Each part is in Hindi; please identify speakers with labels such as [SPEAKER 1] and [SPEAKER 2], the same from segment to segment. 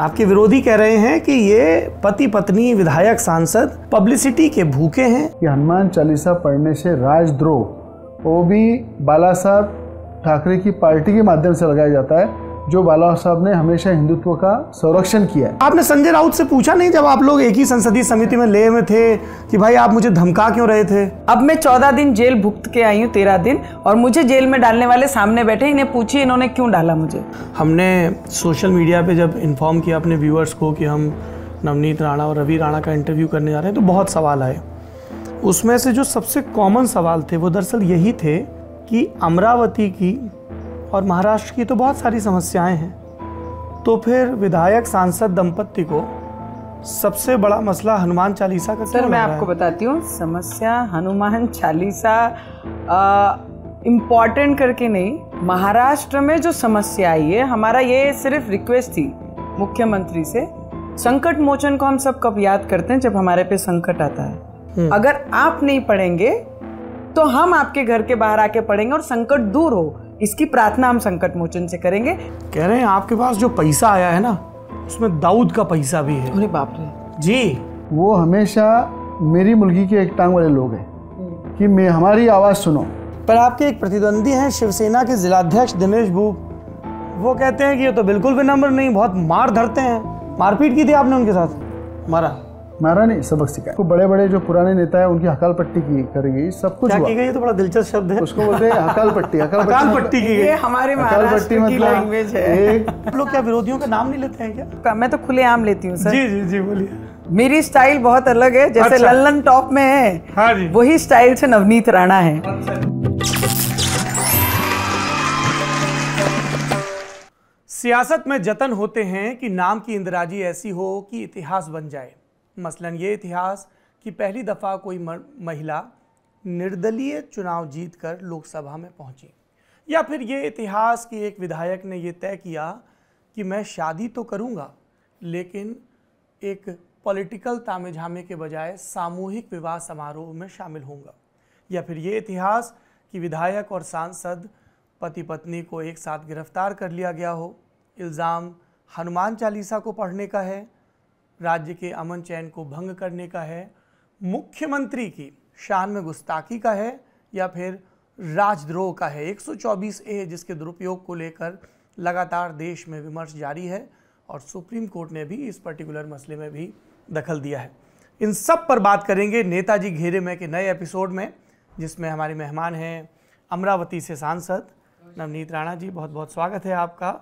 [SPEAKER 1] आपके विरोधी कह रहे हैं कि ये पति पत्नी विधायक सांसद पब्लिसिटी के भूखे
[SPEAKER 2] हैं कि हनुमान चालीसा पढ़ने से राजद्रोह वो भी बाला साहब ठाकरे की पार्टी के माध्यम से लगाया जाता है जो बाला साहब ने हमेशा हिंदुत्व का संरक्षण किया है
[SPEAKER 1] आपने संजय राउत से पूछा नहीं जब आप लोग एक ही संसदीय समिति में ले में थे कि भाई आप
[SPEAKER 3] मुझे धमका क्यों रहे थे अब मैं चौदह दिन जेल भुगत के आई हूँ तेरह दिन और मुझे जेल में डालने वाले सामने बैठे इन्हें पूछी इन्होंने क्यों डाला मुझे
[SPEAKER 1] हमने सोशल मीडिया पर जब इन्फॉर्म किया अपने व्यूअर्स को कि हम नवनीत राणा और रवि राणा का इंटरव्यू करने जा रहे हैं तो बहुत सवाल आए उसमें से जो सबसे कॉमन सवाल थे वो दरअसल यही थे कि अमरावती की और महाराष्ट्र की तो बहुत सारी समस्याएं हैं तो फिर विधायक सांसद दंपत्ति को सबसे बड़ा मसला हनुमान चालीसा का सर मैं आपको
[SPEAKER 3] बताती हूँ समस्या हनुमान चालीसा इम्पॉर्टेंट करके नहीं महाराष्ट्र में जो समस्या आई है हमारा ये सिर्फ रिक्वेस्ट थी मुख्यमंत्री से संकट मोचन को हम सब कब याद करते हैं जब हमारे पे संकट आता है हम्म। अगर आप नहीं पढ़ेंगे तो हम आपके घर के बाहर आके पढ़ेंगे और संकट दूर हो इसकी प्रार्थना हम संकट मोचन से करेंगे कह रहे हैं आपके पास जो पैसा आया है ना
[SPEAKER 1] उसमें दाऊद का पैसा भी है अरे बाप रे जी
[SPEAKER 2] वो हमेशा मेरी मुर्गी के एक टांग वाले लोग हैं कि मैं हमारी आवाज़ सुनो पर आपके एक प्रतिद्वंदी हैं शिवसेना
[SPEAKER 1] के जिलाध्यक्ष दिनेश भूप वो कहते हैं कि ये तो बिल्कुल भी नंबर नहीं बहुत मार धरते
[SPEAKER 2] हैं मारपीट की थी आपने उनके साथ मारा मारा नहीं सबक सिखाया तो बड़े बड़े जो पुराने नेता है उनकी हकाल पट्टी की करेगी सब कुछ हुआ। की गई तो बड़ा दिलचस्प शब्द है उसको बोलते हैं हकाल पट्टी हकाल, हकाल मतलब पट्टी की गई हमारे हकाल पट्टी मतलब लैंग्वेज है
[SPEAKER 1] आप
[SPEAKER 3] लोग क्या विरोधियों का नाम नहीं लेते हैं क्या मैं तो खुले आम लेती हूँ सर जी जी जी बोलिए मेरी स्टाइल बहुत अलग है जैसे अच्छा। लल्लन टॉप में है हाँ जी। वही स्टाइल से नवनीत राणा है
[SPEAKER 1] सियासत में जतन होते हैं कि नाम की इंदिराजी ऐसी हो कि इतिहास बन जाए मसलन ये इतिहास कि पहली दफ़ा कोई महिला निर्दलीय चुनाव जीतकर लोकसभा में पहुंची या फिर ये इतिहास कि एक विधायक ने ये तय किया कि मैं शादी तो करूंगा लेकिन एक पॉलिटिकल तामे झामे के बजाय सामूहिक विवाह समारोह में शामिल होऊंगा या फिर ये इतिहास कि विधायक और सांसद पति पत्नी को एक साथ गिरफ्तार कर लिया गया हो इल्ज़ाम हनुमान चालीसा को पढ़ने का है राज्य के अमन चैन को भंग करने का है मुख्यमंत्री की शान में गुस्ताखी का है या फिर राजद्रोह का है 124 ए जिसके दुरुपयोग को लेकर लगातार देश में विमर्श जारी है और सुप्रीम कोर्ट ने भी इस पर्टिकुलर मसले में भी दखल दिया है इन सब पर बात करेंगे नेताजी घेरे में के नए एपिसोड में जिसमें हमारे मेहमान हैं अमरावती से सांसद नवनीत राणा जी बहुत बहुत स्वागत है आपका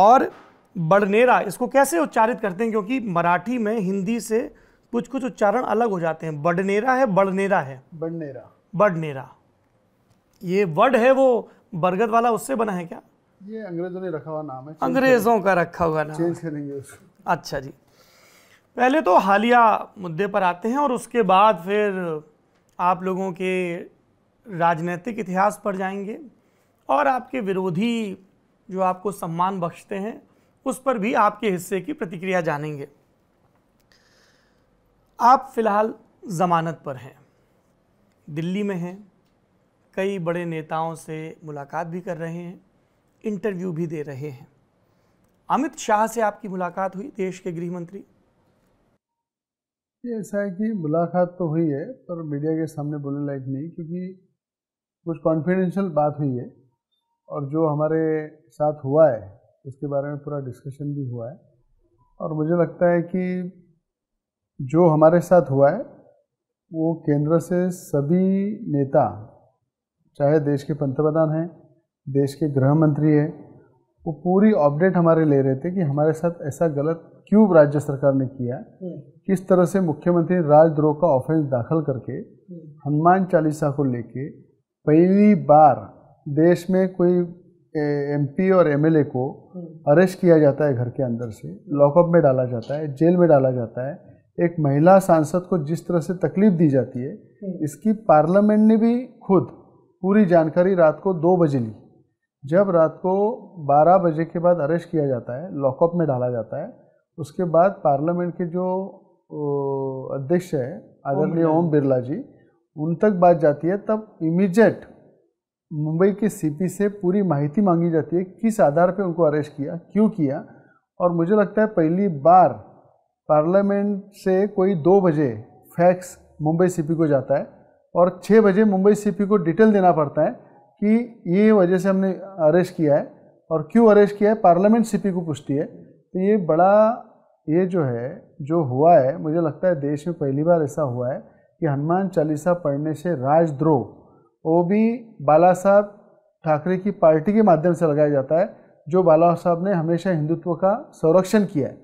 [SPEAKER 1] और बड़नेरा इसको कैसे उच्चारित करते हैं क्योंकि मराठी में हिंदी से कुछ कुछ उच्चारण अलग हो जाते हैं बडनेरा है बड़नेरा है बड़नेरा बड़नेरा ये वर्ड है वो बरगद वाला उससे बना है क्या
[SPEAKER 2] ये अंग्रेजों ने रखा हुआ नाम है अंग्रेजों
[SPEAKER 1] का रखा हुआ नाम चेंज करेंगे अच्छा जी पहले तो हालिया मुद्दे पर आते हैं और उसके बाद फिर आप लोगों के राजनीतिक इतिहास पर जाएंगे और आपके विरोधी जो आपको सम्मान बख्शते हैं उस पर भी आपके हिस्से की प्रतिक्रिया जानेंगे आप फिलहाल ज़मानत पर हैं दिल्ली में हैं कई बड़े नेताओं से मुलाकात भी कर रहे हैं इंटरव्यू भी दे रहे हैं अमित शाह से आपकी मुलाकात हुई देश के गृह मंत्री
[SPEAKER 2] ऐसा है कि मुलाकात तो हुई है पर मीडिया के सामने बोलने लायक नहीं क्योंकि कुछ कॉन्फिडेंशियल बात हुई है और जो हमारे साथ हुआ है उसके बारे में पूरा डिस्कशन भी हुआ है और मुझे लगता है कि जो हमारे साथ हुआ है वो केंद्र से सभी नेता चाहे देश के पंतप्रधान हैं देश के गृह मंत्री हैं वो पूरी अपडेट हमारे ले रहे थे कि हमारे साथ ऐसा गलत क्यों राज्य सरकार ने किया हम्म। किस तरह से मुख्यमंत्री राजद्रोह का ऑफेंस दाखिल करके हम्म। हनुमान चालीसा को लेके पहली बार देश में कोई एमपी और एमएलए को अरेस्ट हम्म। किया जाता है घर के अंदर से लॉकअप में डाला जाता है जेल में डाला जाता है एक महिला सांसद को जिस तरह से तकलीफ दी जाती है हम्म। इसकी पार्लियामेंट ने भी खुद पूरी जानकारी रात को दो बजे ली जब रात को 12 बजे के बाद अरेस्ट किया जाता है लॉकअप में डाला जाता है उसके बाद पार्लियामेंट के जो अध्यक्ष है आदरणीय ओम बिरला जी उन तक बात जाती है तब इमीजिएट मुंबई के सीपी से पूरी माहिती मांगी जाती है किस आधार पे उनको अरेस्ट किया क्यों किया और मुझे लगता है पहली बार पार्लियामेंट से कोई दो बजे फैक्स मुंबई सीपी को जाता है और छः बजे मुंबई सीपी को डिटेल देना पड़ता है कि ये वजह से हमने अरेस्ट किया है और क्यों अरेस्ट किया है पार्लियामेंट सीपी को पूछती है तो ये बड़ा ये जो है जो हुआ है मुझे लगता है देश में पहली बार ऐसा हुआ है कि हनुमान चालीसा पढ़ने से राजद्रोह वो भी बाला साहब ठाकरे की पार्टी के माध्यम से लगाया जाता है जो बाला साहब ने हमेशा हिंदुत्व का संरक्षण किया है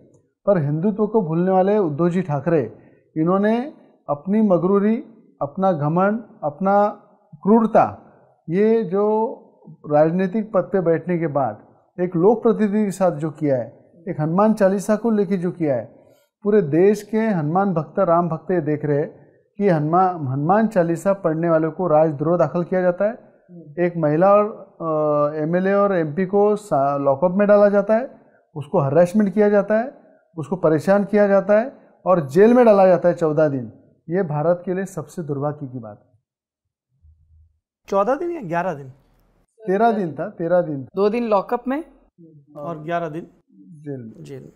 [SPEAKER 2] पर हिंदुत्व को भूलने वाले उद्धव जी ठाकरे इन्होंने अपनी मगरूरी अपना घमंड अपना क्रूरता ये जो राजनीतिक पद पे बैठने के बाद एक लोक प्रतिनिधि के साथ जो किया है एक हनुमान चालीसा को लेके जो किया है पूरे देश के हनुमान भक्त राम भक्त ये देख रहे हैं कि हनुमान हनुमान चालीसा पढ़ने वालों को राजद्रोह दाखिल किया जाता है हम्म। एक महिला और एमएलए और एमपी को लॉकअप में डाला जाता है उसको हरेसमेंट किया जाता है उसको परेशान किया जाता है और जेल में डाला जाता है चौदह दिन ये भारत के लिए सबसे दुर्भाग्य की बात है चौदह दिन या ग्यारह दिन तेरह दिन था तेरह दिन दो दिन लॉकअप में हम्म। और ग्यारह दिन जेल में जेल में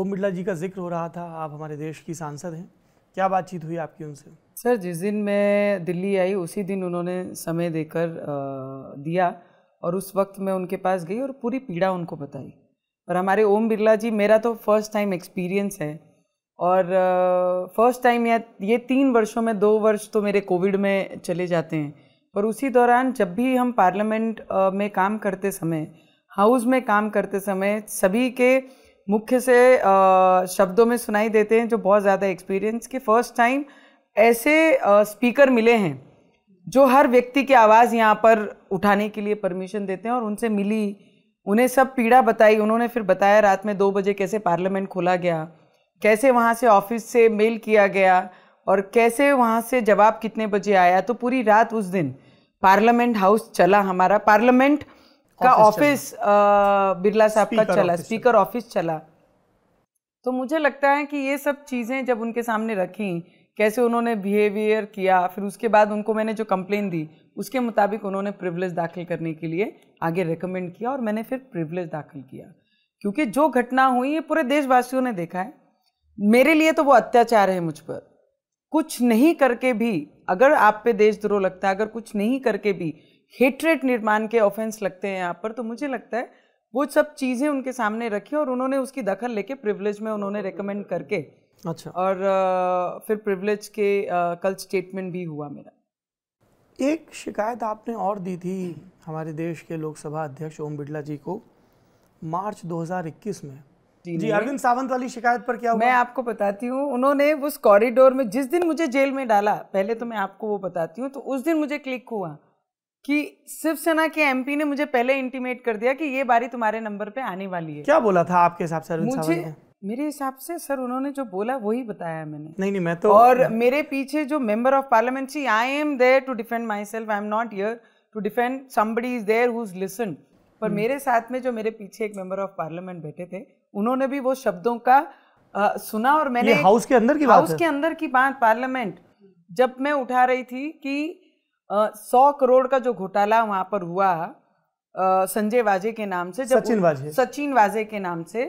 [SPEAKER 1] ओम बिरला जी का जिक्र हो रहा था आप हमारे देश की सांसद हैं क्या बातचीत हुई आपकी उनसे
[SPEAKER 3] सर जिस दिन मैं दिल्ली आई उसी दिन उन्होंने समय देकर दिया और उस वक्त मैं उनके पास गई और पूरी पीड़ा उनको बताई और हमारे ओम बिरला जी मेरा तो फर्स्ट टाइम एक्सपीरियंस है और फर्स्ट टाइम या ये तीन वर्षों में दो वर्ष तो मेरे कोविड में चले जाते हैं पर उसी दौरान जब भी हम पार्लियामेंट में काम करते समय हाउस में काम करते समय सभी के मुख्य से शब्दों में सुनाई देते हैं जो बहुत ज़्यादा एक्सपीरियंस कि फर्स्ट टाइम ऐसे स्पीकर मिले हैं जो हर व्यक्ति की आवाज़ यहाँ पर उठाने के लिए परमिशन देते हैं और उनसे मिली उन्हें सब पीड़ा बताई उन्होंने फिर बताया रात में दो बजे कैसे पार्लियामेंट खोला गया कैसे वहाँ से ऑफिस से मेल किया गया और कैसे वहाँ से जवाब कितने बजे आया तो पूरी रात उस दिन पार्लियामेंट हाउस चला हमारा पार्लियामेंट का ऑफिस बिरला साहब का चला स्पीकर ऑफिस चला तो मुझे लगता है कि ये सब चीज़ें जब उनके सामने रखी कैसे उन्होंने बिहेवियर किया फिर उसके बाद उनको मैंने जो कंप्लेन दी उसके मुताबिक उन्होंने प्रिवलेज दाखिल करने के लिए आगे रिकमेंड किया और मैंने फिर प्रिवलेज दाखिल किया क्योंकि जो घटना हुई ये पूरे देशवासियों ने देखा है मेरे लिए तो वो अत्याचार है मुझ पर कुछ नहीं करके भी अगर आप पे देशद्रोह लगता है अगर कुछ नहीं करके भी हेटरेट निर्माण के ऑफेंस लगते हैं यहाँ पर तो मुझे लगता है वो सब चीज़ें उनके सामने रखी और उन्होंने उसकी दखल लेके प्रिवलेज में उन्होंने रिकमेंड करके अच्छा और आ, फिर प्रिवलेज के कल स्टेटमेंट भी हुआ मेरा
[SPEAKER 1] एक शिकायत आपने और दी थी हमारे देश के लोकसभा अध्यक्ष ओम बिड़ला जी को मार्च 2021 में जी अरविंद
[SPEAKER 3] सावंत वाली शिकायत पर क्या हुआ? मैं आपको बताती हूँ उन्होंने उस कॉरिडोर में जिस दिन मुझे जेल में डाला पहले तो मैं आपको वो बताती हूँ तो उस दिन मुझे क्लिक हुआ कि शिवसेना के एमपी ने मुझे पहले इंटीमेट कर दिया कि ये बारी तुम्हारे नंबर पे आने वाली है क्या
[SPEAKER 1] बोला था आपके हिसाब से मुझे
[SPEAKER 3] मेरे हिसाब से सर उन्होंने जो बोला वही बताया मैंने
[SPEAKER 1] नहीं नहीं मैं तो और
[SPEAKER 3] मेरे पीछे जो member of parliament see I am there to defend my self I am not here to defend somebody is there who is listen पर hmm. मेरे साथ में जो मेरे पीछे एक मेंबर ऑफ पार्लियामेंट बैठे थे उन्होंने भी वो शब्दों का आ, सुना और मैंने हाउस के अंदर की हाउस के अंदर की बात पार्लियामेंट जब मैं उठा रही थी कि सौ करोड़ का जो घोटाला वहां पर हुआ संजय वाजे के नाम से जब सचिन वाजे सचिन वाजे के नाम से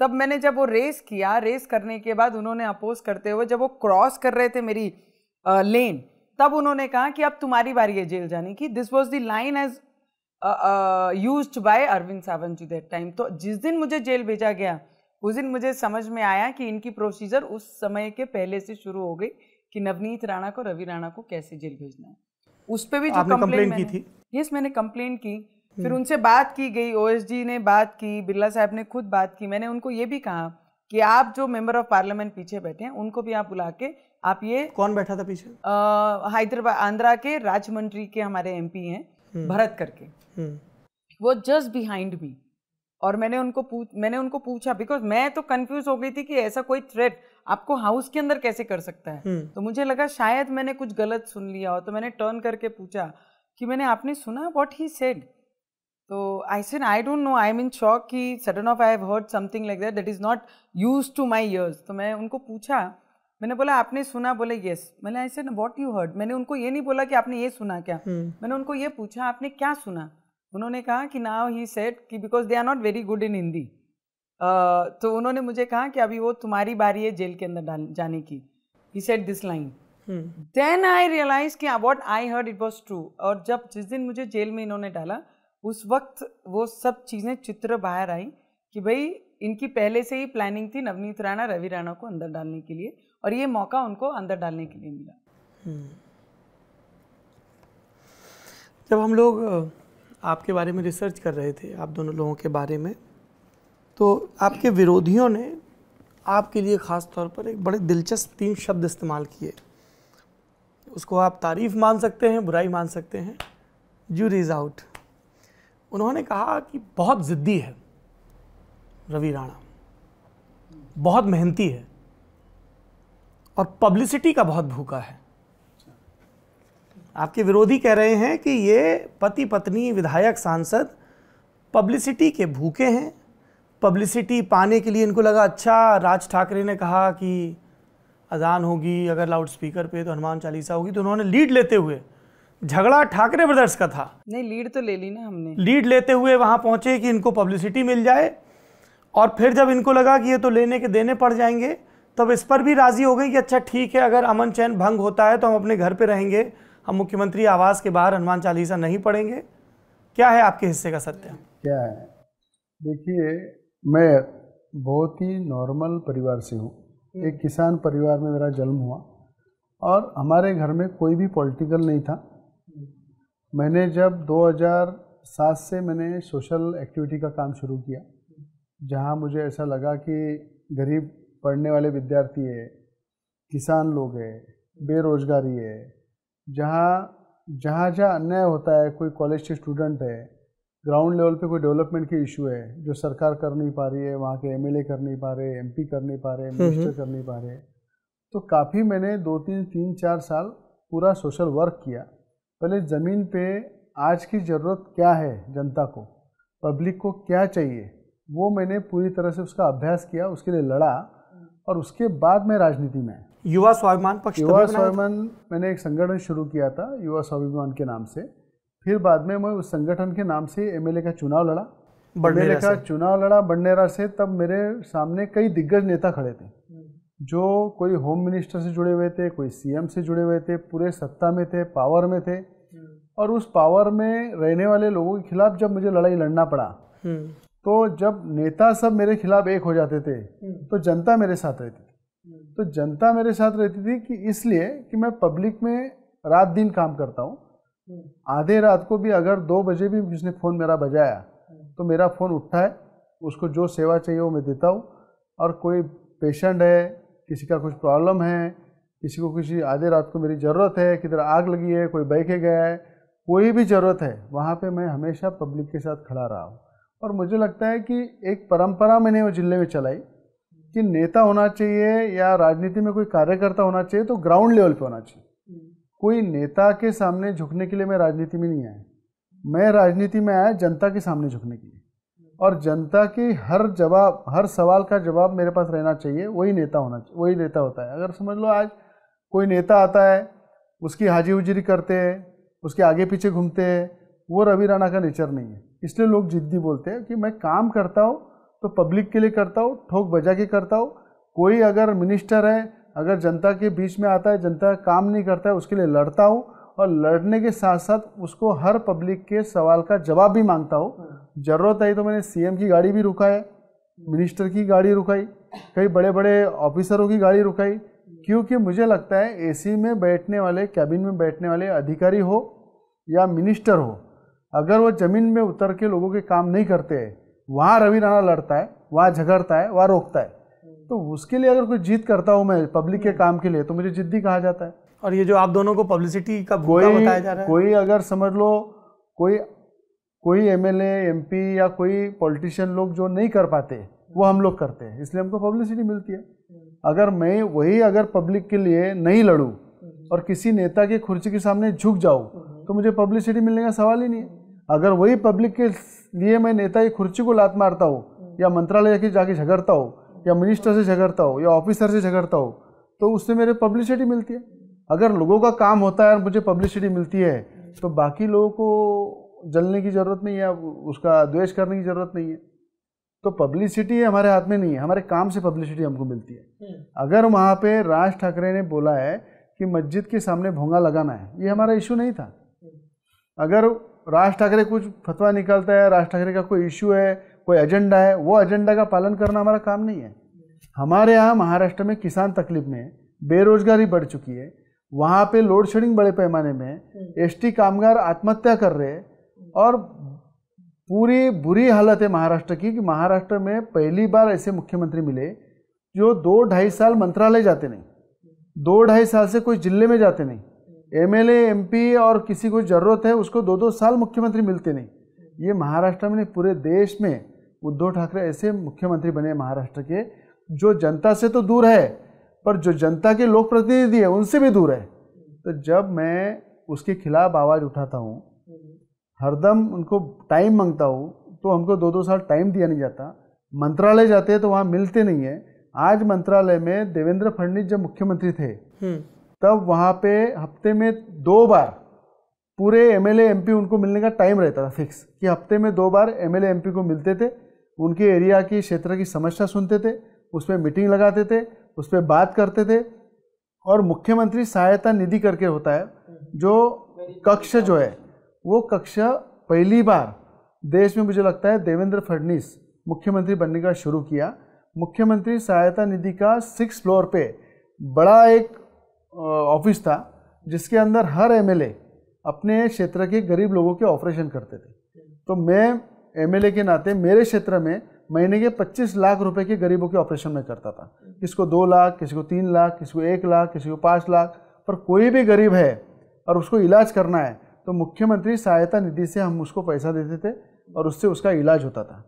[SPEAKER 3] तब मैंने जब वो रेस किया रेस करने के बाद उन्होंने अपोज करते हुए जब वो क्रॉस कर रहे थे मेरी आ, लेन तब उन्होंने कहा कि अब तुम्हारी बारी है जेल जाने की this was the line as used by Arvind Sawant ji that time तो जिस दिन मुझे जेल भेजा गया उस दिन मुझे समझ में आया कि इनकी प्रोसीजर उस समय के पहले से शुरू हो गई कि नवनीत राणा को रवि राणा को कैसे जेल भेजना है उस पर भी जो कंप्लेन की थी यस मैंने कंप्लेन की हम्म। फिर उनसे बात की गई ओ ने बात की बिरला साहब ने खुद बात की मैंने उनको ये भी कहा कि आप जो मेंबर ऑफ पार्लियामेंट पीछे बैठे हैं उनको भी आप बुला के आप ये कौन बैठा था पीछे हैदराबाद आंध्रा के राज्य मंत्री के हमारे एमपी हैं हम्म। भरत करके हम्म। वो जस्ट बिहाइंड मी और मैंने उनको पूछ मैंने उनको पूछा बिकॉज मैं तो कंफ्यूज हो गई थी कि ऐसा कोई थ्रेट आपको हाउस के अंदर कैसे कर सकता है हुँ. हम्म। तो मुझे लगा शायद मैंने कुछ गलत सुन लिया हो तो मैंने टर्न करके पूछा कि मैंने आपने सुना वॉट ही सेड तो I said I don't know I mean shock कि sudden of I have heard something like that that is not use to my ears तो मैं उनको पूछा मैंने बोला आपने सुना बोले येस मैंने I said what you heard मैंने उनको ये नहीं बोला कि आपने ये सुना क्या हुँ. हम्म। मैंने उनको ये पूछा आपने क्या सुना उन्होंने कहा कि नाव ही सेट कि because they are not very good in Hindi तो उन्होंने मुझे कहा कि अभी वो तुम्हारी बारी है जेल के अंदर जाने की he said this line then I realise कि what I heard it was true और जब जिस दिन मुझे जेल में इन्होंने डाला उस वक्त वो सब चीज़ें चित्र बाहर आई कि भाई इनकी पहले से ही प्लानिंग थी नवनीत राणा रवि राणा को अंदर डालने के लिए और ये मौका उनको अंदर डालने के लिए मिला
[SPEAKER 1] हम्म। जब हम लोग आपके बारे में रिसर्च कर रहे थे आप दोनों लोगों के बारे में तो आपके विरोधियों ने आपके लिए ख़ास तौर पर एक बड़े दिलचस्प तीन शब्द इस्तेमाल किए उसको आप तारीफ़ मान सकते हैं बुराई मान सकते हैं जू रीज़ आउट उन्होंने कहा कि बहुत ज़िद्दी है रवि राणा बहुत मेहनती है और पब्लिसिटी का बहुत भूखा है आपके विरोधी कह रहे हैं कि ये पति पत्नी विधायक सांसद पब्लिसिटी के भूखे हैं पब्लिसिटी पाने के लिए इनको लगा अच्छा राज ठाकरे ने कहा कि अजान होगी अगर लाउड स्पीकर पे तो हनुमान चालीसा होगी तो उन्होंने लीड लेते हुए झगड़ा ठाकरे ब्रदर्स का था
[SPEAKER 3] नहीं लीड तो ले ली ना हमने
[SPEAKER 1] लीड लेते हुए वहाँ पहुँचे कि इनको पब्लिसिटी मिल जाए और फिर जब इनको लगा कि ये तो लेने के देने पड़ जाएंगे तब इस पर भी राज़ी हो गई कि अच्छा ठीक है अगर अमन चैन भंग होता है तो हम अपने घर पर रहेंगे हम मुख्यमंत्री आवास के बाहर हनुमान चालीसा नहीं पढ़ेंगे क्या है आपके हिस्से का सत्य
[SPEAKER 2] क्या है देखिए मैं बहुत ही नॉर्मल परिवार से हूँ एक किसान परिवार में मेरा जन्म हुआ और हमारे घर में कोई भी पॉलिटिकल नहीं था मैंने जब 2007 से मैंने सोशल एक्टिविटी का काम शुरू किया जहाँ मुझे ऐसा लगा कि गरीब पढ़ने वाले विद्यार्थी है किसान लोग है बेरोजगारी है जहाँ जहाँ जहाँ अन्याय होता है कोई कॉलेज के स्टूडेंट है ग्राउंड लेवल पे कोई डेवलपमेंट के इशू है जो सरकार कर नहीं पा रही है वहाँ के एमएलए कर नहीं पा रहे एम कर नहीं पा रहे मिनिस्टर हम्म, हम्म। कर नहीं पा रहे तो काफ़ी मैंने दो तीन तीन चार साल पूरा सोशल वर्क किया पहले ज़मीन पे आज की ज़रूरत क्या है जनता को पब्लिक को क्या चाहिए वो मैंने पूरी तरह से उसका अभ्यास किया उसके लिए लड़ा और उसके बाद मैं राजनीति में आया युवा स्वाभिमान पक्ष युवा स्वाभिमान मैंने एक संगठन शुरू किया था युवा स्वाभिमान के नाम से फिर बाद में मैं उस संगठन के नाम से एम का चुनाव लड़ा एमएलए का चुनाव लड़ा बंडेरा से तब मेरे सामने कई दिग्गज नेता खड़े थे जो कोई होम मिनिस्टर से जुड़े हुए थे कोई सीएम से जुड़े हुए थे पूरे सत्ता में थे पावर में थे और उस पावर में रहने वाले लोगों के खिलाफ जब मुझे लड़ाई लड़ना पड़ा हम्म। तो जब नेता सब मेरे खिलाफ एक हो जाते थे हम्म। तो जनता मेरे साथ रहती थी तो जनता मेरे साथ रहती थी कि इसलिए कि मैं पब्लिक में रात दिन काम करता हूँ आधे रात को भी अगर दो बजे भी किसने फ़ोन मेरा बजाया तो मेरा फ़ोन उठता है उसको जो सेवा चाहिए वो मैं देता हूँ और कोई पेशेंट है किसी का कुछ प्रॉब्लम है किसी को किसी आधे रात को मेरी ज़रूरत है किधर आग लगी है कोई बैठे गया है कोई भी ज़रूरत है वहाँ पे मैं हमेशा पब्लिक के साथ खड़ा रहा हूँ और मुझे लगता है कि एक परंपरा मैंने वो ज़िले में चलाई कि नेता होना चाहिए या राजनीति में कोई कार्यकर्ता होना चाहिए तो ग्राउंड लेवल पे होना चाहिए हम्म। कोई नेता के सामने झुकने के लिए मैं राजनीति में नहीं आया मैं राजनीति में आया जनता के सामने झुकने के लिए हम्म। और जनता के हर जवाब हर सवाल का जवाब मेरे पास रहना चाहिए वही नेता होना चाहिए वही नेता होता है अगर समझ लो आज कोई नेता आता है उसकी हाजी उजरी करते हैं उसके आगे पीछे घूमते हैं वो रवि राणा का नेचर नहीं है इसलिए लोग जिद्दी बोलते हैं कि मैं काम करता हूँ तो पब्लिक के लिए करता हूँ ठोक बजा के करता हूँ कोई अगर मिनिस्टर है अगर जनता के बीच में आता है जनता काम नहीं करता है उसके लिए लड़ता हूँ और लड़ने के साथ साथ उसको हर पब्लिक के सवाल का जवाब भी मांगता हूँ हाँ। ज़रूरत आई तो मैंने सीएम की गाड़ी भी रुका है मिनिस्टर की गाड़ी रुकाई कई बड़े बड़े ऑफिसरों की गाड़ी रुकाई क्योंकि मुझे लगता है एसी में बैठने वाले कैबिन में बैठने वाले अधिकारी हो या मिनिस्टर हो अगर वो ज़मीन में उतर के लोगों के काम नहीं करते हैं वहाँ रवि राणा लड़ता है वहाँ झगड़ता है वहाँ रोकता है तो उसके लिए अगर कोई जीत करता हूँ मैं पब्लिक के काम के लिए तो मुझे जिद्दी कहा जाता है और ये जो आप दोनों को पब्लिसिटी का कोई बताया जा रहा है कोई अगर समझ लो कोई कोई एम एल या कोई पॉलिटिशियन लोग जो नहीं कर पाते वो हम लोग करते हैं इसलिए हमको पब्लिसिटी मिलती है अगर मैं वही अगर पब्लिक के लिए नहीं लड़ूँ और किसी नेता के खुर्ची के सामने झुक जाऊँ तो मुझे पब्लिसिटी मिलने का सवाल ही नहीं है अगर वही पब्लिक के लिए मैं नेता की खुर्ची को लात मारता हूँ हम्म। या मंत्रालय के जाके झगड़ता हूँ या मिनिस्टर से झगड़ता हूँ या ऑफिसर से झगड़ता हूँ तो उससे मेरे पब्लिसिटी मिलती है अगर लोगों का काम होता है और मुझे पब्लिसिटी मिलती है तो बाकी लोगों को जलने की ज़रूरत नहीं है उसका द्वेष करने की ज़रूरत नहीं है तो पब्लिसिटी हमारे हाथ में नहीं है हमारे काम से पब्लिसिटी हमको मिलती है हम्म। अगर वहाँ पे राज ठाकरे ने बोला है कि मस्जिद के सामने भोंगा लगाना है ये हमारा इशू नहीं था हम्म। अगर राज ठाकरे कुछ फतवा निकालता है राज ठाकरे का कोई इशू है कोई एजेंडा है वो एजेंडा का पालन करना हमारा काम नहीं है हमारे यहाँ महाराष्ट्र में किसान तकलीफ में है बेरोजगारी बढ़ चुकी है वहाँ पे लोड शेडिंग बड़े पैमाने में एसटी कामगार आत्महत्या कर रहे हैं और पूरी बुरी हालत है महाराष्ट्र की कि महाराष्ट्र में पहली बार ऐसे मुख्यमंत्री मिले जो दो ढाई साल मंत्रालय जाते नहीं दो ढाई साल से कोई जिले में जाते नहीं एमएलए एमपी और किसी को ज़रूरत है उसको दो दो साल मुख्यमंत्री मिलते नहीं ये महाराष्ट्र में नहीं पूरे देश में उद्धव ठाकरे ऐसे मुख्यमंत्री बने महाराष्ट्र के जो जनता से तो दूर है पर जो जनता के लोक प्रतिनिधि है उनसे भी दूर है तो जब मैं उसके खिलाफ आवाज़ उठाता हूँ हरदम उनको टाइम मांगता हूँ तो हमको दो दो साल टाइम दिया नहीं जाता मंत्रालय जाते हैं तो वहाँ मिलते नहीं है आज मंत्रालय में देवेंद्र फडणवीस जब मुख्यमंत्री थे हम्म। तब वहाँ पे हफ्ते में दो बार पूरे एम एल उनको मिलने का टाइम रहता था फिक्स कि हफ्ते में दो बार एम एल को मिलते थे उनके एरिया की क्षेत्र की समस्या सुनते थे उस पर मीटिंग लगाते थे उस पर बात करते थे और मुख्यमंत्री सहायता निधि करके होता है जो कक्ष जो है वो कक्ष पहली बार देश में मुझे लगता है देवेंद्र फडणीस मुख्यमंत्री बनने का शुरू किया मुख्यमंत्री सहायता निधि का सिक्स फ्लोर पे बड़ा एक ऑफिस था जिसके अंदर हर एम अपने क्षेत्र के गरीब लोगों के ऑपरेशन करते थे तो मैं एम के नाते मेरे क्षेत्र में महीने के 25 लाख रुपए के गरीबों के ऑपरेशन में करता था किसको दो लाख किसी को तीन लाख किसी को एक लाख किसी को पाँच लाख पर कोई भी गरीब है और उसको इलाज करना है तो मुख्यमंत्री सहायता निधि से हम उसको पैसा देते थे और उससे उसका इलाज होता था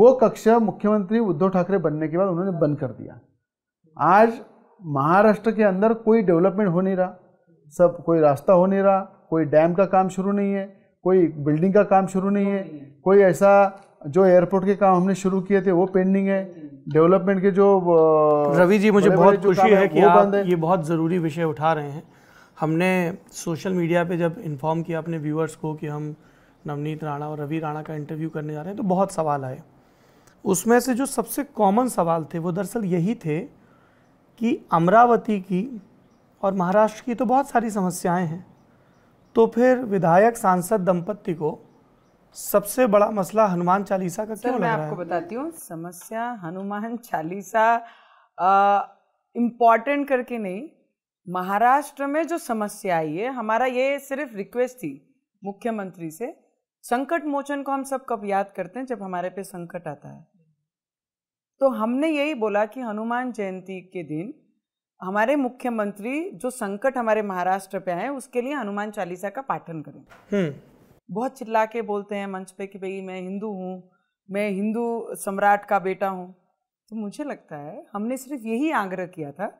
[SPEAKER 2] वो कक्षा मुख्यमंत्री उद्धव ठाकरे बनने के बाद उन्होंने बंद कर दिया आज महाराष्ट्र के अंदर कोई डेवलपमेंट हो नहीं रहा सब कोई रास्ता हो नहीं रहा कोई डैम का काम शुरू नहीं है कोई बिल्डिंग का काम शुरू नहीं है कोई ऐसा जो एयरपोर्ट के काम हमने शुरू किए थे वो पेंडिंग है डेवलपमेंट के जो रवि जी मुझे बहुत खुशी है कि आप
[SPEAKER 1] ये बहुत ज़रूरी विषय उठा रहे हैं हमने सोशल मीडिया पे जब इन्फॉर्म किया अपने व्यूअर्स को कि हम नवनीत राणा और रवि राणा का इंटरव्यू करने जा रहे हैं तो बहुत सवाल आए उसमें से जो सबसे कॉमन सवाल थे वो दरअसल यही थे कि अमरावती की और महाराष्ट्र की तो बहुत सारी समस्याएं हैं तो फिर विधायक सांसद दंपत्ति को सबसे बड़ा मसला हनुमान चालीसा का क्यों लग रहा है मैं आपको
[SPEAKER 3] बताती हूँ समस्या हनुमान चालीसा इम्पॉर्टेंट करके नहीं महाराष्ट्र में जो समस्या आई है हमारा ये सिर्फ रिक्वेस्ट थी मुख्यमंत्री से संकट मोचन को हम सब कब याद करते हैं जब हमारे पे संकट आता है तो हमने यही बोला कि हनुमान जयंती के दिन हमारे मुख्यमंत्री जो संकट हमारे महाराष्ट्र पे आए उसके लिए हनुमान चालीसा का पाठन करें हम्म। बहुत चिल्ला के बोलते हैं मंच पे कि भाई मैं हिंदू हूँ मैं हिंदू सम्राट का बेटा हूँ तो मुझे लगता है हमने सिर्फ यही आग्रह किया था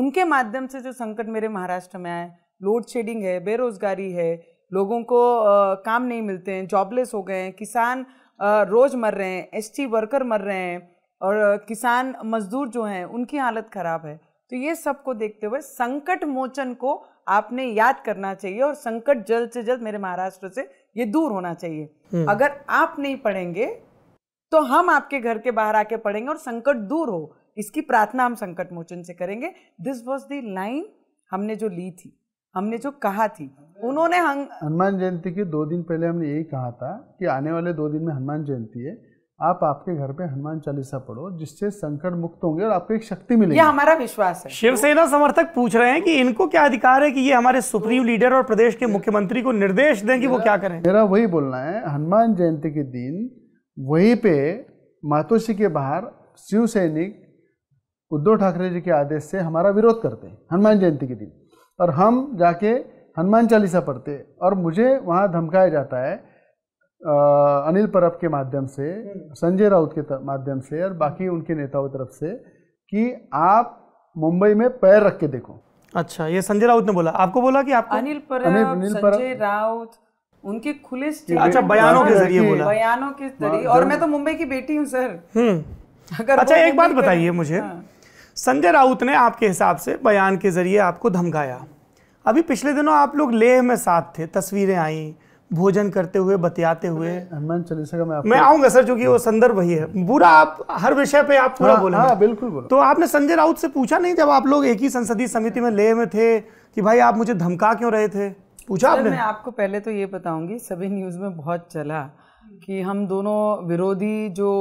[SPEAKER 3] उनके माध्यम से जो संकट मेरे महाराष्ट्र में आए लोड शेडिंग है बेरोजगारी है लोगों को आ, काम नहीं मिलते हैं जॉबलेस हो गए हैं किसान आ, रोज मर रहे हैं एसटी वर्कर मर रहे हैं और किसान मजदूर जो हैं उनकी हालत ख़राब है तो ये सब को देखते हुए संकट मोचन को आपने याद करना चाहिए और संकट जल्द से जल्द मेरे महाराष्ट्र से ये दूर होना चाहिए हम्म। अगर आप नहीं पढ़ेंगे तो हम आपके घर के बाहर आके पढ़ेंगे और संकट दूर हो इसकी प्रार्थना हम संकट मोचन से करेंगे दिस वॉज दी लाइन हमने जो ली थी हमने जो कहा थी उन्होंने
[SPEAKER 2] हनुमान जयंती के दो दिन पहले हमने यही कहा था कि आने वाले दो दिन में हनुमान जयंती है आप आपके घर पे हनुमान चालीसा पढ़ो जिससे संकट मुक्त होंगे और आपको एक शक्ति मिलेगी ये
[SPEAKER 3] हमारा विश्वास है
[SPEAKER 2] शिवसेना समर्थक पूछ रहे हैं कि इनको क्या अधिकार है कि ये हमारे सुप्रीम
[SPEAKER 1] लीडर और प्रदेश के मुख्यमंत्री को निर्देश दें कि वो क्या करें
[SPEAKER 2] मेरा वही बोलना है हनुमान जयंती के दिन वहीं पे मातोश्री के बाहर शिव सैनिक उद्धव ठाकरे जी के आदेश से हमारा विरोध करते हैं हनुमान जयंती के दिन और हम जाके हनुमान चालीसा पढ़ते और मुझे वहाँ धमकाया जाता है अनिल परब के माध्यम से हम्म। संजय राउत के माध्यम से और बाकी उनके नेताओं तरफ से कि आप मुंबई में पैर रख के देखो
[SPEAKER 1] अच्छा ये संजय राउत ने बोला आपको बोला कि आपको अनिल परब संजय
[SPEAKER 3] राउत उनके खुले अच्छा बयानों के जरिए बोला बयानों के हाँ, जरिए और मैं तो मुंबई की बेटी हूँ सर
[SPEAKER 1] हम्म। अगर अच्छा एक बात बताइए मुझे हाँ। संजय राउत ने आपके हिसाब से बयान के जरिए आपको धमकाया अभी पिछले दिनों आप लोग लेह में साथ थे तस्वीरें आई भोजन करते हुए बतियाते हुए हनुमान चालीसा का मैं मैं आऊंगा सर चूंकि वो संदर्भ ही है बुरा आप हर विषय पे आप पूरा हाँ, बोले हाँ, बिल्कुल बोलो तो आपने संजय राउत से पूछा नहीं जब आप लोग एक ही संसदीय समिति में ले में थे कि भाई आप मुझे धमका क्यों रहे थे पूछा आपने मैं आपको
[SPEAKER 3] पहले तो ये बताऊंगी सभी न्यूज़ में बहुत चला कि हम दोनों विरोधी जो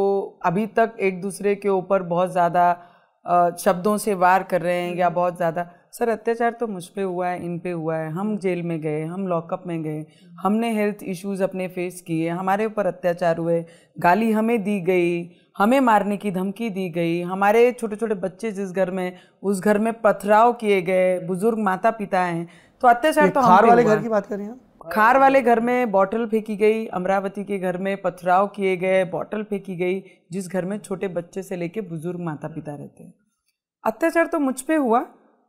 [SPEAKER 3] अभी तक एक दूसरे के ऊपर बहुत ज़्यादा शब्दों से वार कर रहे हैं या बहुत ज़्यादा सर अत्याचार तो मुझ पर हुआ है इन पे हुआ है हम जेल में गए हम लॉकअप में गए हमने हेल्थ इश्यूज अपने फेस किए हमारे ऊपर अत्याचार हुए गाली हमें दी गई हमें मारने की धमकी दी गई हमारे छोटे छोटे बच्चे जिस घर में उस घर में पथराव किए गए बुजुर्ग माता पिता हैं तो अत्याचार तो हार वाले घर की बात करें हम खार वाले घर में बॉटल फेंकी गई अमरावती के घर में पथराव किए गए बॉटल फेंकी गई जिस घर में छोटे बच्चे से लेके बुजुर्ग माता पिता रहते हैं अत्याचार तो मुझ पर हुआ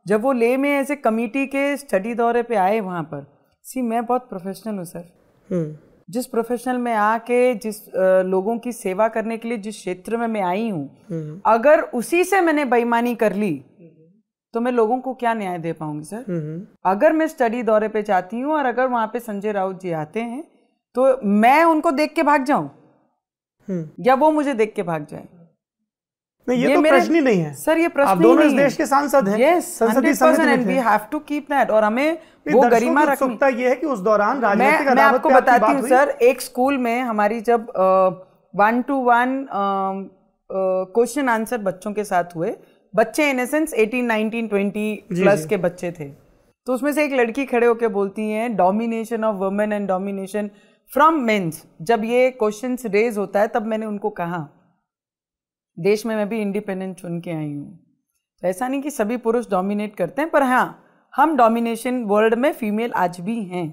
[SPEAKER 3] जब वो ले में ऐसे कमिटी के स्टडी दौरे पे आए वहाँ पर सी मैं बहुत प्रोफेशनल हूँ सर हम्म। जिस प्रोफेशनल में आके जिस लोगों की सेवा करने के लिए जिस क्षेत्र में मैं आई हूँ हम्म। अगर उसी से मैंने बेईमानी कर ली तो मैं लोगों को क्या न्याय दे पाऊंगी सर हम्म, अगर मैं स्टडी दौरे पे जाती हूँ और अगर वहाँ पे संजय राउत जी आते हैं तो मैं उनको देख के भाग जाऊं या वो मुझे देख के भाग जाए नहीं ये, ये तो प्रश्न ही नहीं है सर ये प्रश्न आप दोनों इस देश के सांसद हैं yes, संसदीय समिति में we have to keep that और हमें वो गरिमा रखनी ये है कि उस दौरान राजनीतिक मैं आपको बताती सर एक स्कूल में हमारी जब one two one question answer बच्चों के साथ हुए बच्चे in eighteen nineteen twenty plus के बच्चे थे तो उसमें से एक लड़की खड़े होकर बोलती हैं domination of women and domination from mens जब ये क्वेश्चंस रेज होता है तब मैंने उनको कहा देश में मैं भी इंडिपेंडेंट चुन के आई हूँ तो ऐसा नहीं कि सभी पुरुष डोमिनेट करते हैं पर हाँ हम डोमिनेशन वर्ल्ड में फीमेल आज भी हैं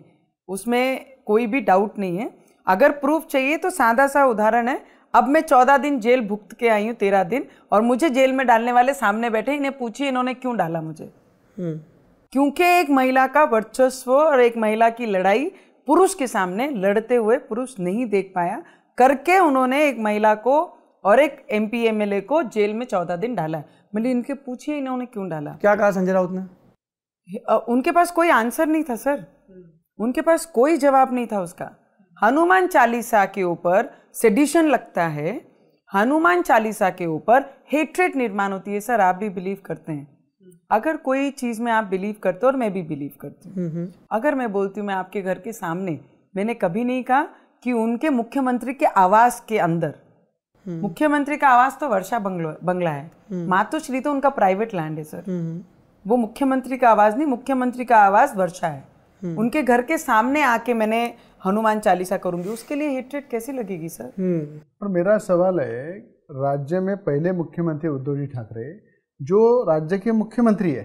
[SPEAKER 3] उसमें कोई भी डाउट नहीं है अगर प्रूफ चाहिए तो सादा सा उदाहरण है अब मैं चौदह दिन जेल भुगत के आई हूँ तेरह दिन और मुझे जेल में डालने वाले सामने बैठे इन्हें पूछिए इन्होंने क्यों डाला मुझे हम्म। क्योंकि एक महिला का वर्चस्व और एक महिला की लड़ाई पुरुष के सामने लड़ते हुए पुरुष नहीं देख पाया करके उन्होंने एक महिला को और एक एम पी को जेल में चौदह दिन डाला है मतलब इनके पूछिए इन्होंने क्यों डाला क्या कहा संजय राउत ने उनके पास कोई आंसर नहीं था सर उनके पास कोई जवाब नहीं था उसका हनुमान चालीसा के ऊपर सेडिशन लगता है हनुमान चालीसा के ऊपर हेट्रेट निर्माण होती है सर आप भी बिलीव करते हैं अगर कोई चीज़ में आप बिलीव करते हो और मैं भी बिलीव करती हूँ हम्म, हम्म। अगर मैं बोलती हूँ मैं आपके घर के सामने मैंने कभी नहीं कहा कि उनके मुख्यमंत्री के आवास के अंदर हम्म। मुख्यमंत्री का आवास तो वर्षा बंगला है हम्म। मातोश्री तो उनका प्राइवेट लैंड है सर हम्म। वो मुख्यमंत्री का आवाज नहीं मुख्यमंत्री का आवाज वर्षा है उनके घर के सामने आके मैंने हनुमान चालीसा करूंगी उसके लिए हेटरेट कैसी लगेगी
[SPEAKER 2] सर और मेरा सवाल है राज्य में पहले मुख्यमंत्री उद्धव जी ठाकरे जो राज्य के मुख्यमंत्री है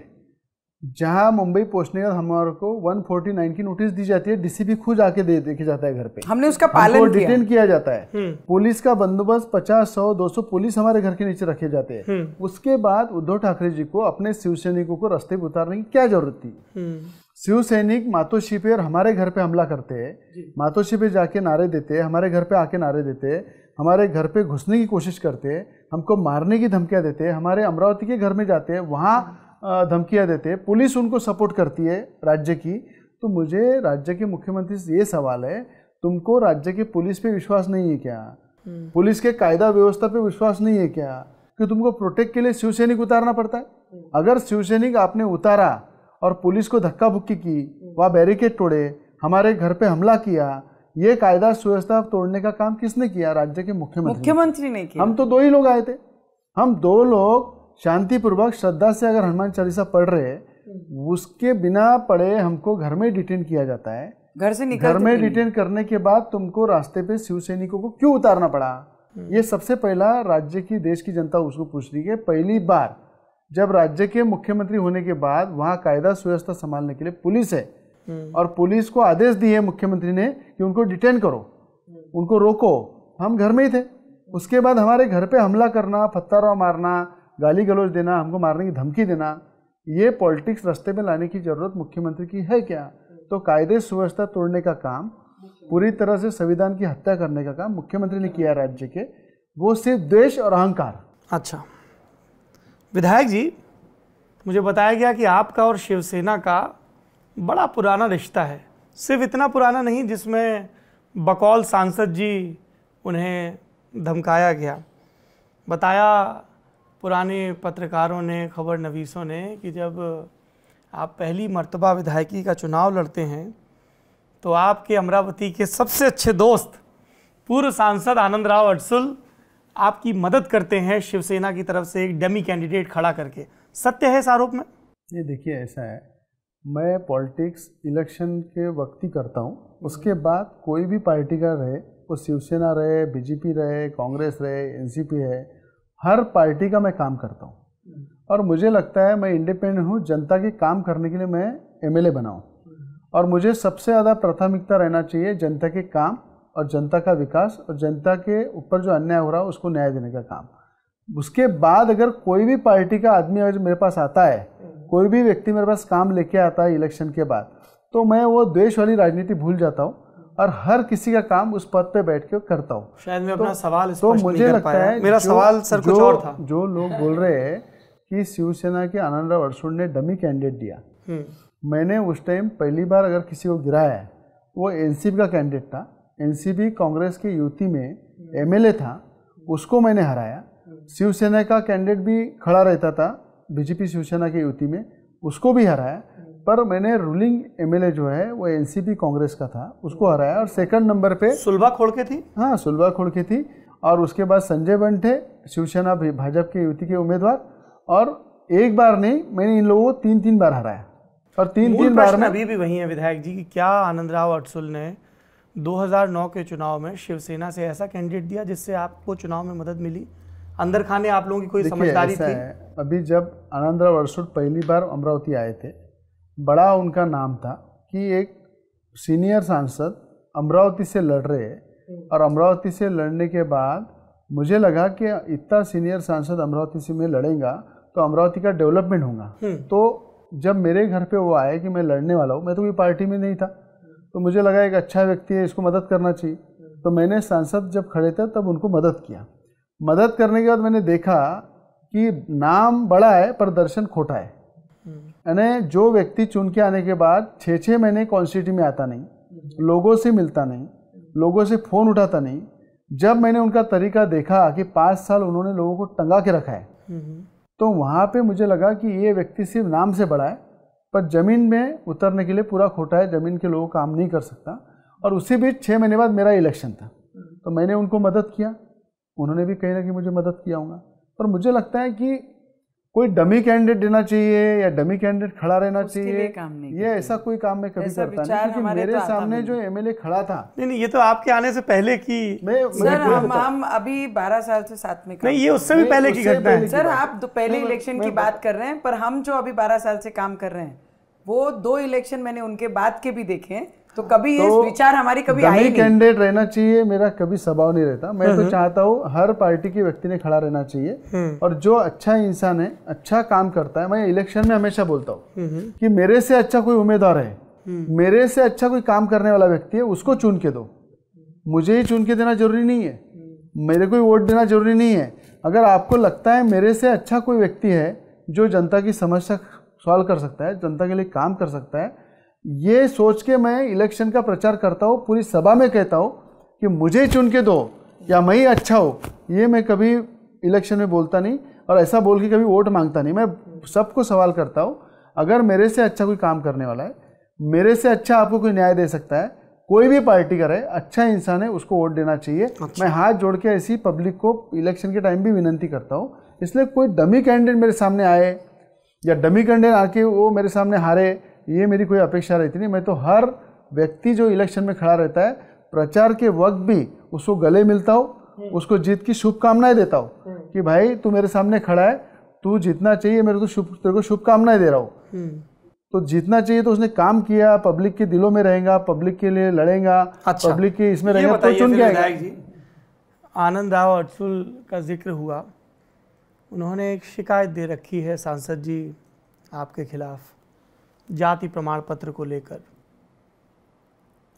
[SPEAKER 2] जहाँ मुंबई पहुंचने का हमारे को 149 की नोटिस दी जाती है डीसीपी खुद आके दे देखे जाता है घर पे हमने उसका पालन किया डिटेन किया जाता है हम्म। पुलिस का बंदोबस्त 50 सौ 200 पुलिस हमारे घर के नीचे रखे जाते हैं हम्म। उसके बाद उद्धव ठाकरे जी को अपने शिव सैनिकों को रास्ते पर उतारने की क्या जरूरत थी हम्म। शिव सैनिक मातोश्री पे और हमारे घर पे हमला करते हैं मातोशी पे जाके नारे देते हैं हमारे घर पे आके नारे देते हैं हमारे घर पे घुसने की कोशिश करते हैं हमको मारने की धमकियां देते हैं हमारे अमरावती के घर में जाते हैं वहाँ धमकियाँ देते हैं पुलिस उनको सपोर्ट करती है राज्य की तो मुझे राज्य के मुख्यमंत्री से ये सवाल है तुमको राज्य की पुलिस पे विश्वास नहीं है क्या हम्म। पुलिस के कायदा व्यवस्था पे विश्वास नहीं है क्या कि तुमको प्रोटेक्ट के लिए शिवसैनिक उतारना पड़ता है हम्म। अगर शिवसैनिक आपने उतारा और पुलिस को धक्का भुक्की की हम्म। वह बैरिकेड तोड़े हमारे घर पे हमला किया ये कायदा सुव्यवस्था तोड़ने का काम किसने किया राज्य के मुख्यमंत्री मुख्यमंत्री ने किया हम तो दो ही लोग आए थे हम दो लोग शांतिपूर्वक श्रद्धा से अगर हनुमान चालीसा पढ़ रहे
[SPEAKER 3] हम्म।
[SPEAKER 2] उसके बिना पढ़े हमको घर में डिटेन किया जाता है घर से निकल घर में डिटेन करने के बाद तुमको रास्ते पे शिव सैनिकों को क्यों उतारना पड़ा हम्म। ये सबसे पहला राज्य की देश की जनता उसको पूछ रही है पहली बार जब राज्य के मुख्यमंत्री होने के बाद वहाँ कायदा सुव्यवस्था संभालने के लिए पुलिस है हम्म। और पुलिस को आदेश दिए मुख्यमंत्री ने कि उनको डिटेन करो उनको रोको हम घर में ही थे उसके बाद हमारे घर पे हमला करना पत्थरवा मारना गाली गलौज देना हमको मारने की धमकी देना ये पॉलिटिक्स रास्ते में लाने की ज़रूरत मुख्यमंत्री की है क्या तो कायदे सुव्यवस्था तोड़ने का काम पूरी तरह से संविधान की हत्या करने का काम मुख्यमंत्री ने किया राज्य के वो सिर्फ द्वेश और अहंकार अच्छा विधायक
[SPEAKER 1] जी मुझे बताया गया कि आपका और शिवसेना का बड़ा पुराना रिश्ता है सिर्फ इतना पुराना नहीं जिसमें बकौल सांसद जी उन्हें धमकाया गया बताया पुराने पत्रकारों ने खबर नवीसों ने कि जब आप पहली मर्तबा विधायकी का चुनाव लड़ते हैं तो आपके अमरावती के सबसे अच्छे दोस्त पूर्व सांसद आनंद राव अडसुल आपकी मदद करते हैं शिवसेना की तरफ से एक डमी कैंडिडेट खड़ा
[SPEAKER 2] करके सत्य है इस आरोप में ये देखिए ऐसा है मैं पॉलिटिक्स इलेक्शन के वक्त ही करता हूँ उसके बाद कोई भी पार्टी का रहे वो शिवसेना रहे बीजेपी रहे कांग्रेस रहे एनसीपी है हर पार्टी का मैं काम करता हूँ और मुझे लगता है मैं इंडिपेंडेंट हूँ जनता के काम करने के लिए मैं एम एल और मुझे सबसे ज़्यादा प्राथमिकता रहना चाहिए जनता के काम और जनता का विकास और जनता के ऊपर जो अन्याय हो रहा है उसको न्याय देने का काम उसके बाद अगर कोई भी पार्टी का आदमी अगर मेरे पास आता है कोई भी व्यक्ति मेरे पास काम लेके आता है इलेक्शन के बाद तो मैं वो द्वेष वाली राजनीति भूल जाता हूँ और हर किसी का काम उस पद पे बैठ के करता हूँ
[SPEAKER 1] शायद मैं तो, अपना सवाल तो मुझे लगता है मेरा जो, सवाल सर कुछ और था जो लोग बोल
[SPEAKER 2] रहे हैं कि शिवसेना के आनंद राव अड़सुड़ ने डमी कैंडिडेट दिया हम्म। मैंने उस टाइम पहली बार अगर किसी को गिराया है वो एन का कैंडिडेट था एन कांग्रेस के युति में एम था उसको मैंने हराया शिवसेना का कैंडिडेट भी खड़ा रहता था बीजेपी शिवसेना के युति में उसको भी हराया पर मैंने रूलिंग एमएलए जो है वो एनसीपी कांग्रेस का था उसको हराया और सेकंड नंबर पे सुलभा खोड़के थी हाँ सुलभा खोड़के थी और उसके बाद संजय बंटे शिवसेना भाजपा के युति के उम्मीदवार और एक बार नहीं मैंने इन लोगों को तीन तीन बार हराया और तीन तीन बार में
[SPEAKER 1] अभी भी वही है विधायक जी की क्या आनंद राव अटसुल ने 2009 के चुनाव में शिवसेना से ऐसा कैंडिडेट दिया जिससे आपको चुनाव में मदद मिली अंदर खाने आप लोगों की कोई समझदारी थी
[SPEAKER 2] अभी जब आनंद राव अरसुल पहली बार अमरावती आए थे बड़ा उनका नाम था कि एक सीनियर सांसद अमरावती से लड़ रहे हम्म। और अमरावती से लड़ने के बाद मुझे लगा कि इतना सीनियर सांसद अमरावती से मैं लड़ेगा तो अमरावती का डेवलपमेंट होगा हम्म। तो जब मेरे घर पे वो आए कि मैं लड़ने वाला हूँ मैं तो कोई पार्टी में नहीं था हम्म। तो मुझे लगा एक अच्छा व्यक्ति है इसको मदद करना चाहिए तो मैंने सांसद जब खड़े थे तब उनको मदद किया मदद करने के बाद मैंने देखा कि नाम बड़ा है पर दर्शन खोटा है यानी जो व्यक्ति चुन के आने के बाद छः छः महीने सिटी में आता नहीं लोगों से मिलता नहीं लोगों से फ़ोन उठाता नहीं जब मैंने उनका तरीका देखा कि पाँच साल उन्होंने लोगों को टंगा के रखा है तो वहाँ पे मुझे लगा कि ये व्यक्ति सिर्फ नाम से बड़ा है पर ज़मीन में उतरने के लिए पूरा खोटा है ज़मीन के लोग काम नहीं कर सकता और उसी बीच छः महीने बाद मेरा इलेक्शन था तो मैंने उनको मदद किया उन्होंने भी कहीं ना कहीं मुझे मदद किया होगा पर मुझे लगता है कि कोई डमी कैंडिडेट देना चाहिए या डमी कैंडिडेट खड़ा रहना चाहिए काम नहीं ये ऐसा कोई काम में कभी करता
[SPEAKER 1] नहीं क्योंकि मेरे तो सामने जो एमएलए खड़ा था नहीं नहीं ये तो आपके आने से पहले की मैं सर हम हम
[SPEAKER 3] अभी बारह साल से साथ में नहीं ये उससे भी पहले की घटना है सर आप पहले इलेक्शन की बात कर रहे हैं पर हम जो अभी बारह साल से काम कर रहे हैं वो दो इलेक्शन मैंने उनके बाद के भी देखे हैं तो कभी तो ये विचार हमारी कभी आई कैंडिडेट
[SPEAKER 2] रहना चाहिए मेरा कभी स्वभाव नहीं रहता मैं तो हम्म। चाहता हूँ हर पार्टी के व्यक्ति ने खड़ा रहना चाहिए हम्म। और जो अच्छा इंसान है अच्छा काम करता है मैं इलेक्शन में हमेशा बोलता हूँ हम्म, कि मेरे से अच्छा कोई उम्मीदवार है मेरे से अच्छा कोई काम करने वाला व्यक्ति है उसको चुन के दो मुझे ही चुन के देना जरूरी नहीं है मेरे को वोट देना जरूरी नहीं है अगर आपको लगता है मेरे से अच्छा कोई व्यक्ति है जो जनता की समस्या सॉल्व कर सकता है जनता के लिए काम कर सकता है ये सोच के मैं इलेक्शन का प्रचार करता हूँ पूरी सभा में कहता हूँ कि मुझे चुन के दो या मैं ही अच्छा हो ये मैं कभी इलेक्शन में बोलता नहीं और ऐसा बोल के कभी वोट मांगता नहीं मैं सबको सवाल करता हूँ अगर मेरे से अच्छा कोई काम करने वाला है मेरे से अच्छा आपको कोई न्याय दे सकता है कोई भी पार्टी करे अच्छा इंसान है उसको वोट देना चाहिए अच्छा। मैं हाथ जोड़ के ऐसी पब्लिक को इलेक्शन के टाइम भी विनंती करता हूँ इसलिए कोई डमी कैंडिडेट मेरे सामने आए या डमी कैंडिडेट आके वो मेरे सामने हारे ये मेरी कोई अपेक्षा रहती नहीं मैं तो हर व्यक्ति जो इलेक्शन में खड़ा रहता है प्रचार के वक्त भी उसको गले मिलता हो हम्म। उसको जीत की शुभकामनाएं देता हूँ हम्म। कि भाई तू मेरे सामने खड़ा है तू जीतना चाहिए मेरे को शुभ तेरे को शुभकामनाएं दे रहा हूँ हम्म। तो जीतना चाहिए तो उसने काम किया पब्लिक के दिलों में रहेगा पब्लिक के लिए लड़ेगा अच्छा। पब्लिक के इसमें रहेगा तो चुन के
[SPEAKER 1] आनंद राव अटसुल का जिक्र हुआ उन्होंने एक शिकायत दे रखी है सांसद जी आपके खिलाफ़ जाति प्रमाण पत्र को लेकर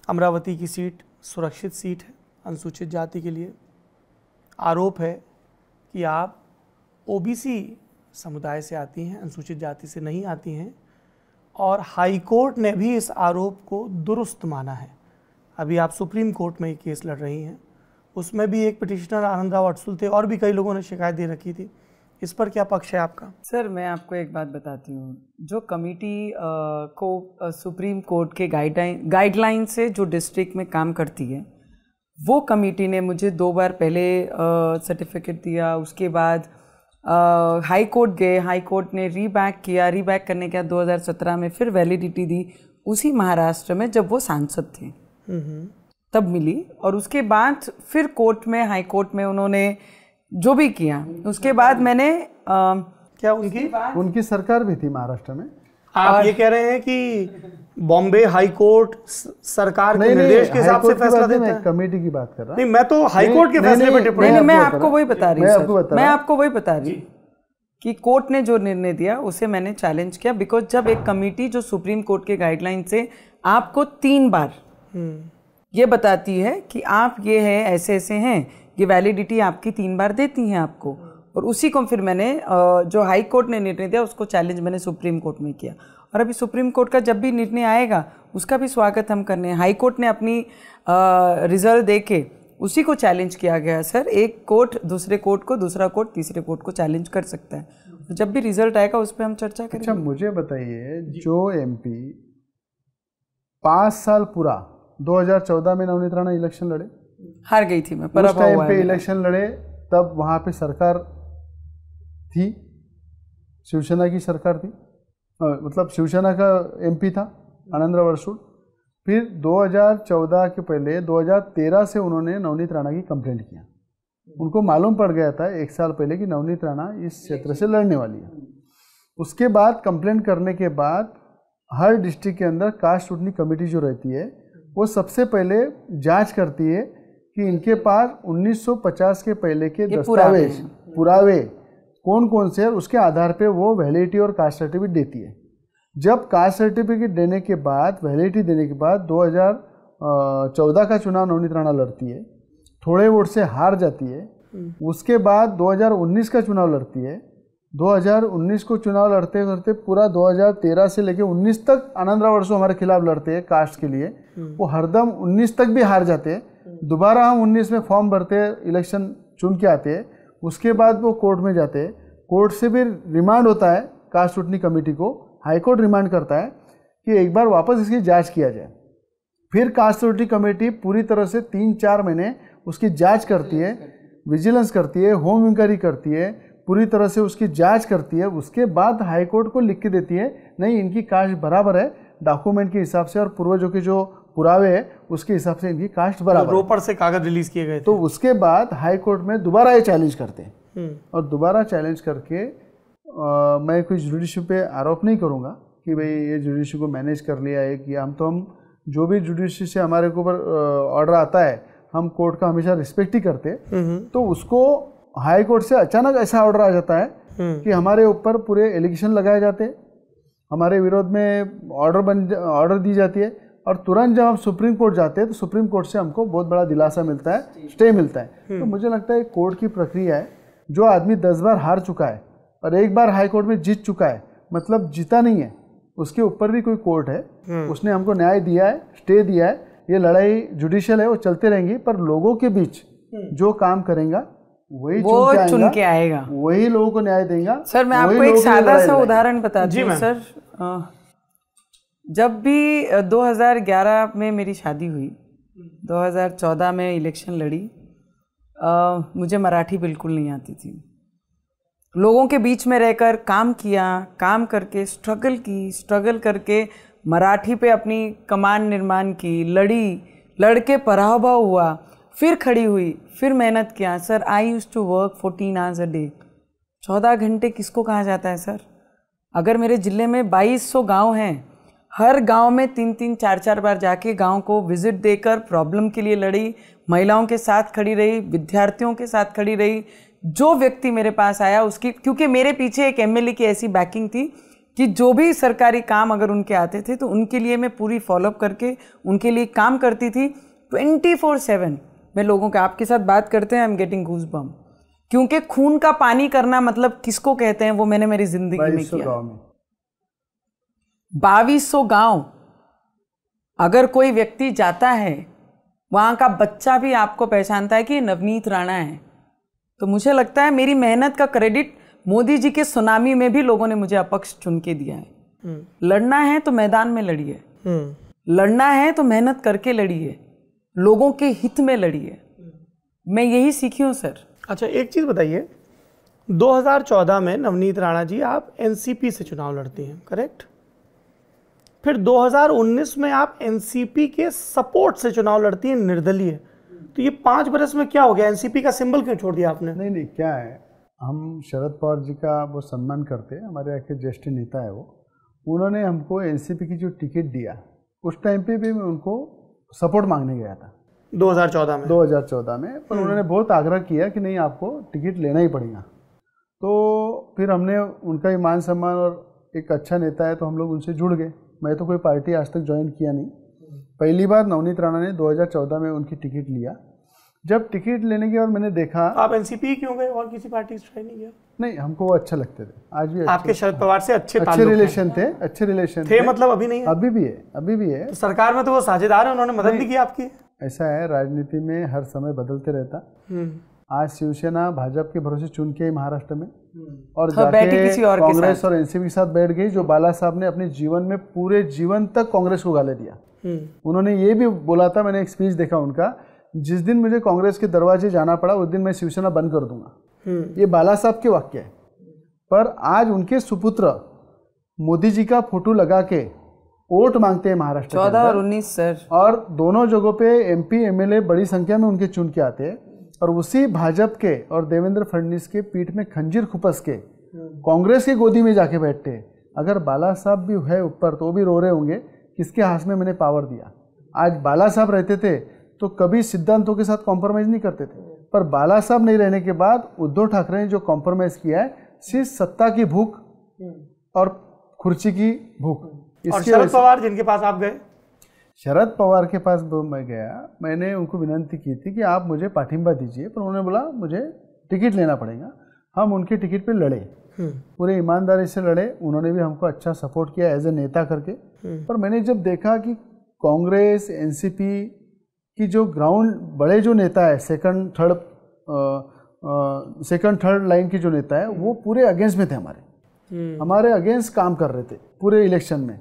[SPEAKER 1] अमरावती की सीट सुरक्षित सीट है अनुसूचित जाति के लिए आरोप है कि आप ओबीसी समुदाय से आती हैं अनुसूचित जाति से नहीं आती हैं और हाई कोर्ट ने भी इस आरोप को दुरुस्त माना है अभी आप सुप्रीम कोर्ट में एक केस लड़ रही हैं उसमें भी एक पिटिशनर आनंद राव अटसुल थे और भी कई लोगों ने शिकायत दे रखी थी इस पर क्या पक्ष है आपका
[SPEAKER 3] सर मैं आपको एक बात बताती हूँ जो कमेटी को आ, सुप्रीम कोर्ट के गाइडलाइन गाइडलाइन से जो डिस्ट्रिक्ट में काम करती है वो कमेटी ने मुझे दो बार पहले सर्टिफिकेट दिया उसके बाद हाई कोर्ट गए हाई कोर्ट ने रीबैक किया रीबैक करने के बाद दो में फिर वैलिडिटी दी उसी महाराष्ट्र में जब वो सांसद थे हम्म, हम्म। तब मिली और उसके बाद फिर कोर्ट में हाई कोर्ट में उन्होंने जो भी किया उसके बाद मैंने आ, क्या उनकी
[SPEAKER 2] उनकी सरकार भी थी महाराष्ट्र में
[SPEAKER 1] आप ये कह रहे हैं कि बॉम्बे हाई कोर्ट सरकार नहीं, के निर्देश के हिसाब से फैसला देता है
[SPEAKER 3] कमेटी की बात कर रहा नहीं मैं तो हाई कोर्ट के फैसले पे टिप्पणी नहीं मैं आपको वही बता रही हूँ मैं आपको वही बता रही हूँ कि कोर्ट ने जो निर्णय दिया उसे मैंने चैलेंज किया बिकॉज जब एक कमेटी जो सुप्रीम कोर्ट के गाइडलाइन से आपको तीन बार हम्म। ये बताती है कि आप ये है ऐसे ऐसे हैं ये वैलिडिटी आपकी तीन बार देती हैं आपको और उसी को फिर मैंने जो हाई कोर्ट ने निर्णय दिया उसको चैलेंज मैंने सुप्रीम कोर्ट में किया और अभी सुप्रीम कोर्ट का जब भी निर्णय आएगा उसका भी स्वागत हम करने हैं हाई कोर्ट ने अपनी रिजल्ट दे के उसी को चैलेंज किया गया सर एक कोर्ट दूसरे कोर्ट को दूसरा कोर्ट तीसरे कोर्ट को चैलेंज कर सकता है तो जब भी रिजल्ट आएगा उस पर हम चर्चा करेंगे अच्छा
[SPEAKER 2] मुझे बताइए जो एम पाँच साल पूरा 2014 में नवनीत राणा इलेक्शन लड़े
[SPEAKER 3] हार गई थी मैं पर उस टाइम पे
[SPEAKER 2] इलेक्शन लड़े तब वहाँ पे सरकार थी शिवसेना की सरकार थी मतलब शिवसेना का एमपी था आनंद अरसूल फिर 2014 के पहले 2013 से उन्होंने नवनीत राणा की कंप्लेंट किया उनको मालूम पड़ गया था एक साल पहले कि नवनीत राणा इस क्षेत्र से लड़ने वाली है उसके बाद कंप्लेंट करने के बाद हर डिस्ट्रिक्ट के अंदर कास्ट उठनी कमेटी जो रहती है वो सबसे पहले जांच करती है कि इनके पास 1950 के पहले के दस्तावेज पुरावे कौन कौन से है उसके आधार पे वो वैलिडिटी और कास्ट सर्टिफिकेट देती है जब कास्ट सर्टिफिकेट देने के बाद वैलिडिटी देने के बाद 2014 का चुनाव नवनीत राणा लड़ती है थोड़े वोट से हार जाती है हम्म। उसके बाद 2019 का चुनाव लड़ती है 2019 को चुनाव लड़ते लड़ते पूरा 2013 से लेकर 19 तक आनंद राव हमारे खिलाफ लड़ते हैं कास्ट के लिए हम्म। वो हरदम 19 तक भी हार जाते हैं दोबारा हम उन्नीस में फॉर्म भरते इलेक्शन चुन के आते हैं उसके बाद वो कोर्ट में जाते हैं कोर्ट से भी रिमांड होता है कास्ट उठनी कमेटी को हाईकोर्ट रिमांड करता है कि एक बार वापस इसकी जांच किया जाए फिर कास्ट उठनी कमेटी पूरी तरह से तीन चार महीने उसकी जांच करती है विजिलेंस करती है होम इंक्वायरी करती है पूरी तरह से उसकी जांच करती है उसके बाद हाईकोर्ट को लिख के देती है नहीं इनकी कास्ट बराबर है डॉक्यूमेंट के हिसाब से और पूर्वजों के जो पुरावे है उसके हिसाब से इनकी कास्ट तो बराबर तो रोपड़
[SPEAKER 1] से कागज रिलीज किए गए
[SPEAKER 2] तो उसके बाद हाई कोर्ट में दोबारा ये चैलेंज करते हैं हम्म। और दोबारा चैलेंज करके आ, मैं कोई जुडिशरी पे आरोप नहीं करूँगा कि भाई ये जुडिशरी को मैनेज कर लिया है कि हम तो हम जो भी जुडिशरी से हमारे ऊपर ऑर्डर आता है हम कोर्ट का हमेशा रिस्पेक्ट ही करते हम्म। तो उसको हाई कोर्ट से अचानक ऐसा ऑर्डर आ जाता है हम्म। कि हमारे ऊपर पूरे एलिगेशन लगाए जाते हमारे विरोध में ऑर्डर बन ऑर्डर दी जाती है और तुरंत जब हम सुप्रीम कोर्ट जाते हैं तो सुप्रीम कोर्ट से हमको बहुत बड़ा दिलासा मिलता है स्टे मिलता है तो मुझे लगता है कोर्ट की प्रक्रिया है जो आदमी दस बार हार चुका है और एक बार हाई कोर्ट में जीत चुका है मतलब जीता नहीं है उसके ऊपर भी कोई कोर्ट है हम्म। उसने हमको न्याय दिया है स्टे दिया है ये लड़ाई जुडिशियल है वो चलते रहेंगी पर लोगों के बीच हम्म। जो काम करेगा वही वो चुन, चुन के आएगा वही लोगों को न्याय देगा सर मैं आपको एक सादा सा उदाहरण बता दूं सर
[SPEAKER 3] जब भी 2011 में मेरी शादी हुई 2014 में इलेक्शन लड़ी आ, मुझे मराठी बिल्कुल नहीं आती थी लोगों के बीच में रहकर काम किया काम करके स्ट्रगल की स्ट्रगल करके मराठी पे अपनी कमान निर्माण की लड़ी लड़के पराभव हुआ फिर खड़ी हुई फिर मेहनत किया sir I used to work fourteen hours a day चौदह घंटे किसको कहा जाता है सर अगर मेरे ज़िले में 2200 गांव हैं हर गांव में तीन तीन चार चार बार जाके गांव को विजिट देकर प्रॉब्लम के लिए लड़ी महिलाओं के साथ खड़ी रही विद्यार्थियों के साथ खड़ी रही जो व्यक्ति मेरे पास आया उसकी क्योंकि मेरे पीछे एक एम की ऐसी बैकिंग थी कि जो भी सरकारी काम अगर उनके आते थे तो उनके लिए मैं पूरी फॉलोअप करके उनके लिए काम करती थी ट्वेंटी फोर सेवन मैं लोगों के आपके साथ बात करते हैं आई एम गेटिंग घूस बम क्योंकि खून का पानी करना मतलब किसको कहते हैं वो मैंने मेरी ज़िंदगी में किया बाईस गांव अगर कोई व्यक्ति जाता है वहाँ का बच्चा भी आपको पहचानता है कि नवनीत राणा है तो मुझे लगता है मेरी मेहनत का क्रेडिट मोदी जी के सुनामी में भी लोगों ने मुझे अपक्ष चुन के दिया है हम्म। लड़ना है तो मैदान में लड़िए हम्म। लड़ना है तो मेहनत करके लड़िए लोगों के हित में लड़िए मैं यही सीखी
[SPEAKER 1] हूँ सर अच्छा एक चीज़ बताइए 2014 में नवनीत राणा जी आप एनसीपी से चुनाव लड़ती हैं करेक्ट फिर 2019 में आप एनसीपी के सपोर्ट से चुनाव लड़ती हैं निर्दलीय तो ये पाँच बरस में क्या हो गया एनसीपी का सिंबल
[SPEAKER 2] क्यों छोड़ दिया आपने नहीं नहीं क्या है हम शरद पवार जी का वो सम्मान करते हैं हमारे यहाँ के ज्येष्ठ नेता है वो उन्होंने हमको एनसीपी की जो टिकट दिया उस टाइम पे भी मैं उनको सपोर्ट मांगने गया था 2014 में 2014 में पर हम्म। उन्होंने बहुत आग्रह किया कि नहीं आपको टिकट लेना ही पड़ेगा तो फिर हमने उनका ही मान सम्मान और एक अच्छा नेता है तो हम लोग उनसे जुड़ गए मैं तो कोई पार्टी आज तक ज्वाइन किया नहीं पहली बार नवनीत राणा ने 2014 में उनकी टिकट लिया जब टिकट लेने के बाद मैंने देखा आप
[SPEAKER 1] एनसीपी क्यों गए और किसी पार्टी से ट्राई नहीं किया
[SPEAKER 2] नहीं हमको वो अच्छा लगते थे आज भी आपके शरद
[SPEAKER 1] पवार से अच्छे अच्छे रिलेशन
[SPEAKER 2] थे अच्छे रिलेशन थे, थे मतलब अभी नहीं है? अभी भी है अभी भी है तो
[SPEAKER 1] सरकार में तो वो साझेदार है उन्होंने मदद भी की आपकी
[SPEAKER 2] ऐसा है राजनीति में हर समय बदलते रहता हम्म। आज शिवसेना भाजपा के भरोसे चुन के महाराष्ट्र में और तो किसी और कांग्रेस और एनसीपी के साथ बैठ गई जो बाला साहब ने अपने जीवन में पूरे जीवन तक कांग्रेस को गाले दिया हम्म। उन्होंने ये भी बोला था मैंने एक स्पीच देखा उनका जिस दिन मुझे कांग्रेस के दरवाजे जाना पड़ा उस दिन मैं शिवसेना बंद कर दूंगा हम्म। ये बाला साहब के वाक्य है पर आज उनके सुपुत्र मोदी जी का फोटो लगा के वोट मांगते हैं महाराष्ट्र चौदह और उन्नीस सर और दोनों जगहों पे एमपी एमएलए बड़ी संख्या में उनके चुन के आते हैं और उसी भाजप के और देवेंद्र फडणवीस के पीठ में खंजीर खुपस के हम्म। कांग्रेस की गोदी में जाके बैठते हैं अगर बाला साहब भी है ऊपर तो भी रो रहे होंगे किसके हाथ में मैंने पावर दिया आज बाला साहब रहते थे तो कभी सिद्धांतों के साथ कॉम्प्रोमाइज़ नहीं करते थे हम्म। पर बाला साहब नहीं रहने के बाद उद्धव ठाकरे ने जो कॉम्प्रोमाइज़ किया है सिर्फ सत्ता की भूख
[SPEAKER 1] हम्म।
[SPEAKER 2] और खुर्ची की भूख शरद
[SPEAKER 1] पवार जिनके पास आप गए
[SPEAKER 2] शरद पवार के पास मैं गया मैंने उनको विनंती की थी कि आप मुझे पाठिंबा दीजिए पर उन्होंने बोला मुझे टिकट लेना पड़ेगा हम उनके टिकट पे लड़े हम्म। पूरे ईमानदारी से लड़े उन्होंने भी हमको अच्छा सपोर्ट किया एज ए नेता करके हम्म। पर मैंने जब देखा कि कांग्रेस एनसीपी की जो ग्राउंड बड़े जो नेता है second third second third line के जो नेता है वो पूरे अगेंस्ट में थे हमारे हम्म। हमारे अगेंस्ट काम कर रहे थे पूरे इलेक्शन में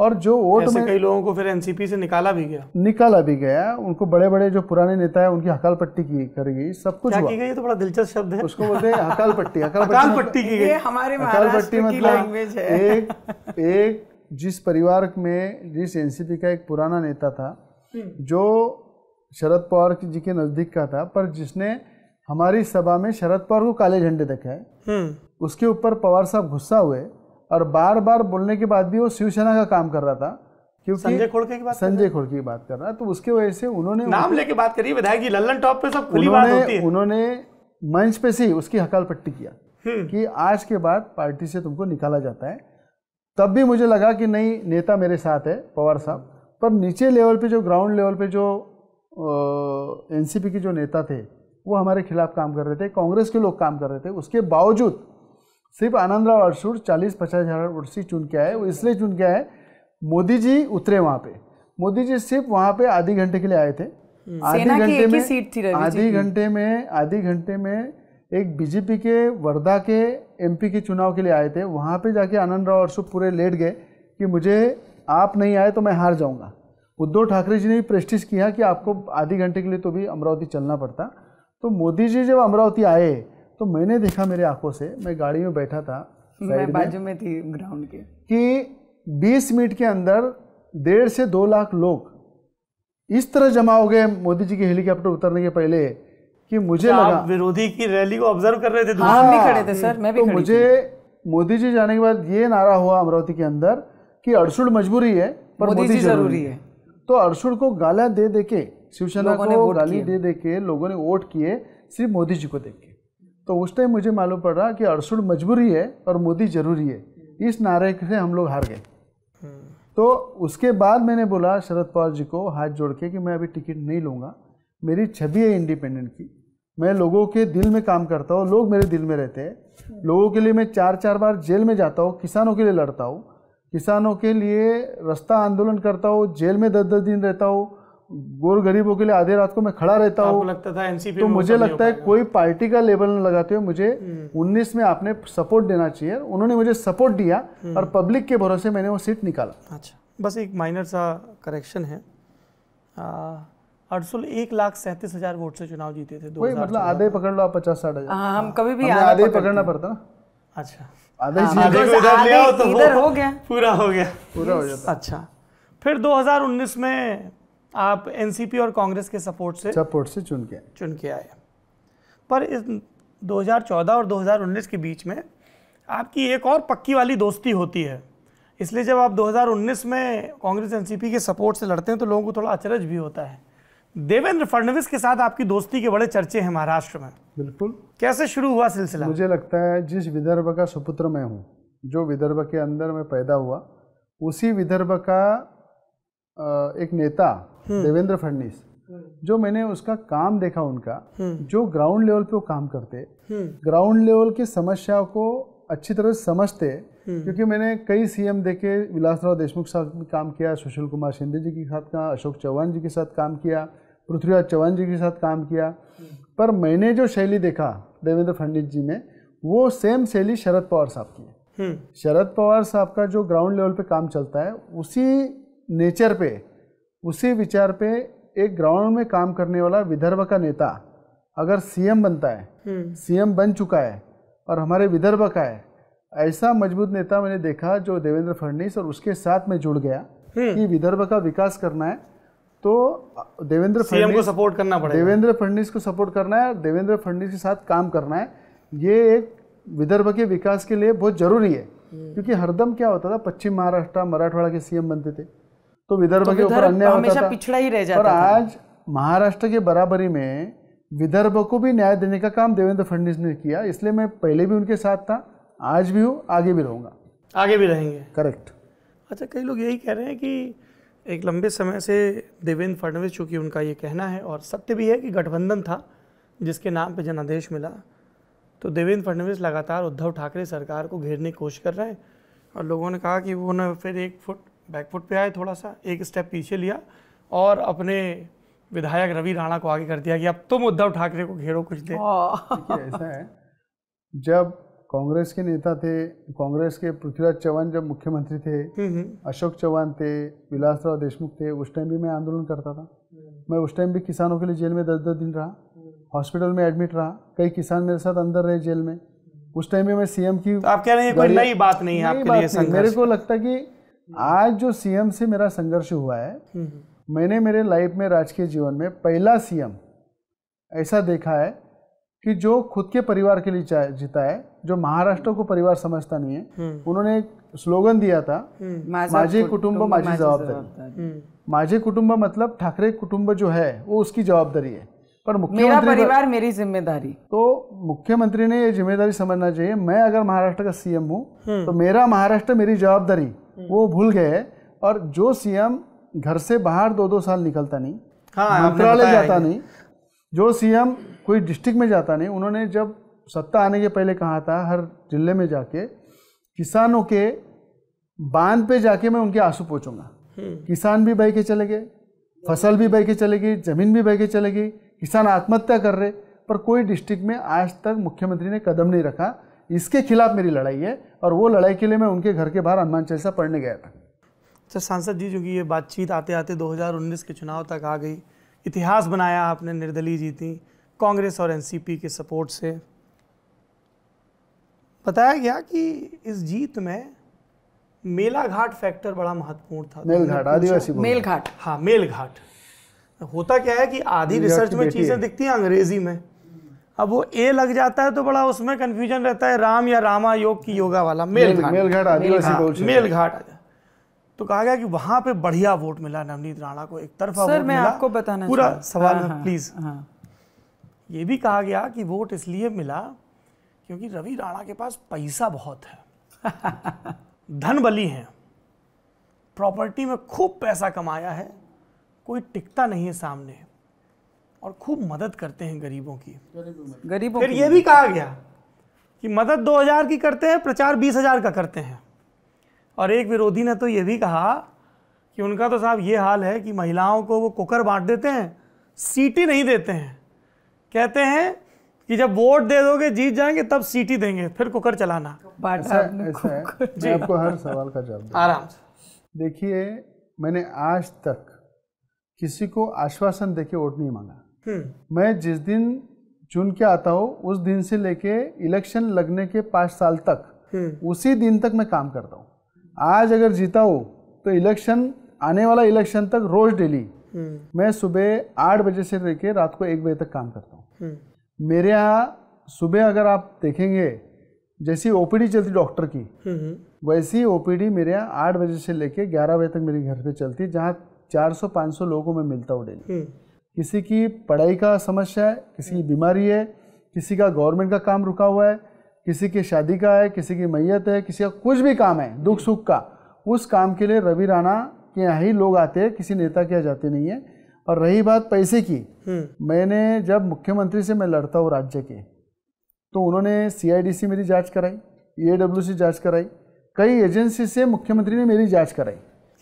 [SPEAKER 2] और जो वोट में कई
[SPEAKER 1] लोगों को फिर एनसीपी से निकाला भी गया
[SPEAKER 2] निकाला भी गया उनको बड़े बड़े जो पुराने नेता है उनकी हकाल पट्टी की कर गई सब कुछ क्या की गई तो बड़ा दिलचस्प शब्द है उसको बोलते हैं हकाल पट्टी हकाल, हकाल पट्टी की गई हमारे हकाल पट्टी मतलब एक एक जिस परिवार में जिस एनसीपी का एक पुराना नेता था हम्म। जो शरद पवार जी के नजदीक का था पर जिसने हमारी सभा में शरद पवार को काले झंडे है हम्म। उसके ऊपर पवार साहब गुस्सा हुए और बार बार बोलने के बाद भी वो शिवसेना का काम कर रहा था क्योंकि संजय खोड़के की बात संजय खोड़के की बात कर रहा है तो उसके वजह से उन्होंने नाम लेके
[SPEAKER 1] बात करी विधायक जी लल्लन टॉप पे सब खुली बात होती
[SPEAKER 2] है उन्होंने मंच पे से उसकी हकाल पट्टी किया हम्म। कि आज के बाद पार्टी से तुमको निकाला जाता है तब भी मुझे लगा कि नहीं नेता मेरे साथ है पवार साहब पर नीचे लेवल पे जो ग्राउंड लेवल पे जो एनसीपी के जो नेता थे वो हमारे खिलाफ काम कर रहे थे कांग्रेस के लोग काम कर रहे थे उसके बावजूद सिर्फ आनंद राव अरसूर चालीस पचास हज़ार कुर्सी चुन के आए वो इसलिए चुन के आए मोदी जी उतरे वहाँ पे मोदी जी सिर्फ वहाँ पे आधे घंटे के लिए आए थे हम्म, आधे घंटे में आधे घंटे में आधे घंटे में एक बीजेपी के वर्धा के एमपी के चुनाव के लिए आए थे वहाँ पे जाके आनंद राव अरसूर पूरे लेट गए कि मुझे आप नहीं आए तो मैं हार जाऊँगा उद्धव ठाकरे जी ने भी प्रेस्टिस किया कि आपको आधे घंटे के लिए तो भी अमरावती चलना पड़ता तो मोदी जी जब अमरावती आए तो मैंने देखा मेरे आंखों से मैं गाड़ी में बैठा था मैं बाजू
[SPEAKER 3] में थी ग्राउंड के
[SPEAKER 2] कि 20 मिनट के अंदर डेढ़ से दो लाख लोग इस तरह जमा हो गए मोदी जी के हेलीकॉप्टर उतरने के पहले कि मुझे लगा
[SPEAKER 1] विरोधी की रैली को ऑब्जर्व कर रहे थे हाँ, भी हाँ। खड़े थे सर मैं भी तो खड़ी मुझे
[SPEAKER 2] मोदी जी जाने के बाद ये नारा हुआ अमरावती के अंदर कि अड़सुड़ मजबूरी है पर मोदी, जी जरूरी है तो अड़सुड़ को गाला दे दे के शिवसेना को गाली दे दे के लोगों ने वोट किए सिर्फ मोदी जी को देख के तो उस टाइम मुझे मालूम पड़ रहा कि अड़सुड़ मजबूरी है और मोदी ज़रूरी है इस नारे से हम लोग हार गए तो उसके बाद मैंने बोला शरद पवार जी को हाथ जोड़ के कि मैं अभी टिकट नहीं लूँगा मेरी छवि है इंडिपेंडेंट की मैं लोगों के दिल में काम करता हूँ लोग मेरे दिल में रहते हैं लोगों के लिए मैं चार चार बार जेल में जाता हूँ किसानों के लिए लड़ता हूँ किसानों के लिए रास्ता आंदोलन करता हूँ जेल में दस दस दिन रहता हूँ गोर गरीबों के लिए आधी रात को मैं खड़ा रहता हूँ
[SPEAKER 1] लगता था एनसीपी तो मुझे लगता है
[SPEAKER 2] कोई पार्टी का लेबल लगाते हुए मुझे 19 हम्म। में आपने सपोर्ट देना चाहिए उन्होंने मुझे सपोर्ट दिया हम्म। और पब्लिक के भरोसे मैंने वो सीट निकाला अच्छा
[SPEAKER 1] बस एक माइनर सा करेक्शन है अड़सुल एक लाख सैंतीस हजार वोट से चुनाव जीते थे मतलब आधे
[SPEAKER 2] पकड़ लो आप पचास साठ हजार हम हाँ। कभी भी आधे पकड़ना पड़ता ना अच्छा आधे हाँ, तो हो गया पूरा हो गया पूरा हो जाता अच्छा
[SPEAKER 1] फिर 2019 में आप एनसीपी और कांग्रेस के सपोर्ट से
[SPEAKER 2] सपोर्ट से चुन के
[SPEAKER 1] चुन के आए पर इस 2014 और 2019 के बीच में आपकी एक और पक्की वाली दोस्ती होती है इसलिए जब आप 2019 में कांग्रेस एनसीपी के सपोर्ट से लड़ते हैं तो लोगों को थोड़ा अचरज भी होता है देवेंद्र फडणवीस के साथ आपकी दोस्ती के बड़े चर्चे हैं महाराष्ट्र में
[SPEAKER 2] बिल्कुल कैसे शुरू हुआ सिलसिला मुझे लगता है जिस विदर्भ का सुपुत्र मैं हूँ जो विदर्भ के अंदर मैं पैदा हुआ उसी विदर्भ का एक नेता हम्म। देवेंद्र फडनीस हम्म। जो मैंने उसका काम देखा उनका हम्म। जो ग्राउंड लेवल पे वो काम करते ग्राउंड लेवल की समस्याओं को अच्छी तरह से समझते क्योंकि मैंने कई सीएम देखे विलासराव देशमुख साहब भी काम किया सुशील कुमार शिंदे जी के साथ का अशोक चौहान जी के साथ काम किया पृथ्वीराज चौहान जी के साथ काम किया पर मैंने जो शैली देखा देवेंद्र फडणवीस जी में वो सेम शैली शरद पवार साहब की है शरद पवार साहब का जो ग्राउंड लेवल पे काम चलता है उसी नेचर पे उसी विचार पे एक ग्राउंड में काम करने वाला विदर्भ का नेता अगर सीएम बनता है हम्म। सीएम बन चुका है और हमारे विदर्भ का है ऐसा मजबूत नेता मैंने देखा जो देवेंद्र फडणवीस और उसके साथ में जुड़ गया हम्म। कि विदर्भ का विकास करना है तो देवेंद्र फडणवीस को सपोर्ट करना पड़ेगा देवेंद्र फडणवीस को सपोर्ट करना है देवेंद्र फडणवीस के साथ काम करना है ये एक विदर्भ के विकास के लिए बहुत जरूरी है
[SPEAKER 4] हम्म। क्योंकि
[SPEAKER 2] हरदम क्या होता था पश्चिम महाराष्ट्र मराठवाड़ा के सीएम बनते थे तो विदर्भ तो के ऊपर अन्याय हमेशा पिछड़ा ही रह जाता पर आज महाराष्ट्र के बराबरी में विदर्भ को भी न्याय देने का काम देवेंद्र फडणवीस ने किया इसलिए मैं पहले भी उनके साथ था आज भी हूँ आगे भी रहूँगा आगे भी रहेंगे करेक्ट
[SPEAKER 1] अच्छा कई लोग यही कह रहे हैं कि एक लंबे समय से देवेंद्र फडणवीस चूँकि उनका ये कहना है और सत्य भी है कि गठबंधन था जिसके नाम पर जनादेश मिला तो देवेंद्र फडणवीस लगातार उद्धव ठाकरे सरकार को घेरने की कोशिश कर रहे हैं और लोगों ने कहा कि वो ना फिर एक फुट बैकफुट पे आए थोड़ा सा एक स्टेप पीछे लिया और अपने विधायक रवि राणा को आगे कर दिया कि अब तुम उद्धव ठाकरे को घेरो कुछ दे
[SPEAKER 4] हाँ। ऐसा है
[SPEAKER 2] जब कांग्रेस के नेता थे कांग्रेस के पृथ्वीराज चौहान जब मुख्यमंत्री थे हम्म, हम्म। अशोक चौहान थे विलासराव देशमुख थे उस टाइम भी मैं आंदोलन करता था मैं उस टाइम भी किसानों के लिए जेल में दस दस दिन रहा हॉस्पिटल में एडमिट रहा कई किसान मेरे साथ अंदर रहे जेल में उस टाइम भी मैं सीएम की तो आप कह रहे हैं कोई नई बात नहीं है आपके लिए मेरे को लगता कि आज जो सीएम से मेरा संघर्ष हुआ है हम्म, हम्म। मैंने मेरे लाइफ में राजकीय जीवन में पहला सीएम ऐसा देखा है कि जो खुद के परिवार के लिए जीता है जो महाराष्ट्र को परिवार समझता नहीं है हम्म। उन्होंने एक स्लोगन दिया था
[SPEAKER 3] माझे कुटुंब माझी जवाबदारी
[SPEAKER 2] माझे कुटुंब मतलब ठाकरे कुटुंब जो है वो उसकी जवाबदारी है पर मुख्यमंत्री परिवार
[SPEAKER 3] मेरी जिम्मेदारी तो
[SPEAKER 2] मुख्यमंत्री ने ये जिम्मेदारी समझना चाहिए मैं अगर महाराष्ट्र का सीएम हूँ तो मेरा महाराष्ट्र मेरी जवाबदारी हम्म। वो भूल गए और जो सीएम घर से बाहर दो दो साल निकलता नहीं हाँ, मंत्रालय जाता नहीं जो सीएम कोई डिस्ट्रिक्ट में जाता नहीं उन्होंने जब सत्ता आने के पहले कहा था हर जिले में जाके किसानों के बांध पे जाके मैं उनके आंसू पहुँचूंगा हम्म। किसान भी बह के चले गए फसल भी बह के चले गई जमीन भी बह के चले गई किसान आत्महत्या कर रहे पर कोई डिस्ट्रिक्ट में आज तक मुख्यमंत्री ने कदम नहीं रखा इसके खिलाफ मेरी लड़ाई है और वो लड़ाई के लिए मैं उनके घर के बाहर हनुमान चालीसा पढ़ने गया था
[SPEAKER 1] सर तो सांसद जी जो कि ये बातचीत आते आते 2019 के चुनाव तक आ गई इतिहास बनाया आपने निर्दलीय जीती कांग्रेस और एनसीपी के सपोर्ट से बताया गया कि इस जीत में मेला घाट फैक्टर बड़ा महत्वपूर्ण था मेल घाट तो आदिवासी मेल घाट हाँ मेल घाट होता क्या है कि आधी रिसर्च में चीज़ें दिखती हैं अंग्रेजी में अब वो ए लग जाता है तो बड़ा उसमें कंफ्यूजन रहता है राम या रामा योग की योगा वाला मेल मेल घाट मेल घाट आ तो कहा गया कि वहां पे बढ़िया वोट मिला नवनीत राणा को एक तरफा सर, वोट मैं मिला। आपको बताना पूरा सवाल हाँ, हाँ, प्लीज हाँ। ये भी कहा गया कि वोट इसलिए मिला क्योंकि रवि राणा के पास पैसा बहुत है धन बली है प्रॉपर्टी में खूब पैसा कमाया है कोई टिकता नहीं है सामने और खूब मदद करते हैं गरीबों की
[SPEAKER 2] गरीबों फिर ये भी कहा गया
[SPEAKER 1] कि मदद 2000 की करते हैं प्रचार 20000 का करते हैं और एक विरोधी ने तो ये भी कहा कि उनका तो साहब ये हाल है कि महिलाओं को वो कुकर बांट देते हैं सीटी नहीं देते हैं कहते हैं कि जब वोट दे दोगे जीत जाएंगे तब सीटी देंगे फिर कुकर चलाना आपको
[SPEAKER 2] हर सवाल का जवाब आराम देखिए मैंने आज तक किसी को आश्वासन देके वोट नहीं मांगा हम्म। मैं जिस दिन चुन के आता हूँ उस दिन से लेके इलेक्शन लगने के पाँच साल तक हम्म। उसी दिन तक मैं काम करता हूँ आज अगर जीता हूँ तो इलेक्शन आने वाला इलेक्शन तक रोज डेली हम्म। मैं सुबह आठ बजे से लेके रात को एक बजे तक काम करता हूँ मेरे यहाँ सुबह अगर आप देखेंगे जैसी ओपीडी चलती डॉक्टर की वैसी ओपीडी मेरे यहाँ आठ बजे से लेके ग्यारह बजे तक मेरे घर पे चलती है जहाँ चार सौ पाँच सौ लोगों को मैं मिलता हूँ डेली किसी की पढ़ाई का समस्या है किसी की बीमारी है किसी का गवर्नमेंट का काम रुका हुआ है किसी की शादी का है किसी की मैयत है किसी का कुछ भी काम है दुख सुख का उस काम के लिए रवि राणा के यहाँ ही लोग आते हैं किसी नेता के यहाँ जाते नहीं है और रही बात पैसे की हम्म। मैंने जब मुख्यमंत्री से मैं लड़ता हूँ राज्य के तो उन्होंने सीआईडीसी मेरी जांच कराई सी e जाँच कराई कई एजेंसी से मुख्यमंत्री ने मेरी जांच कराई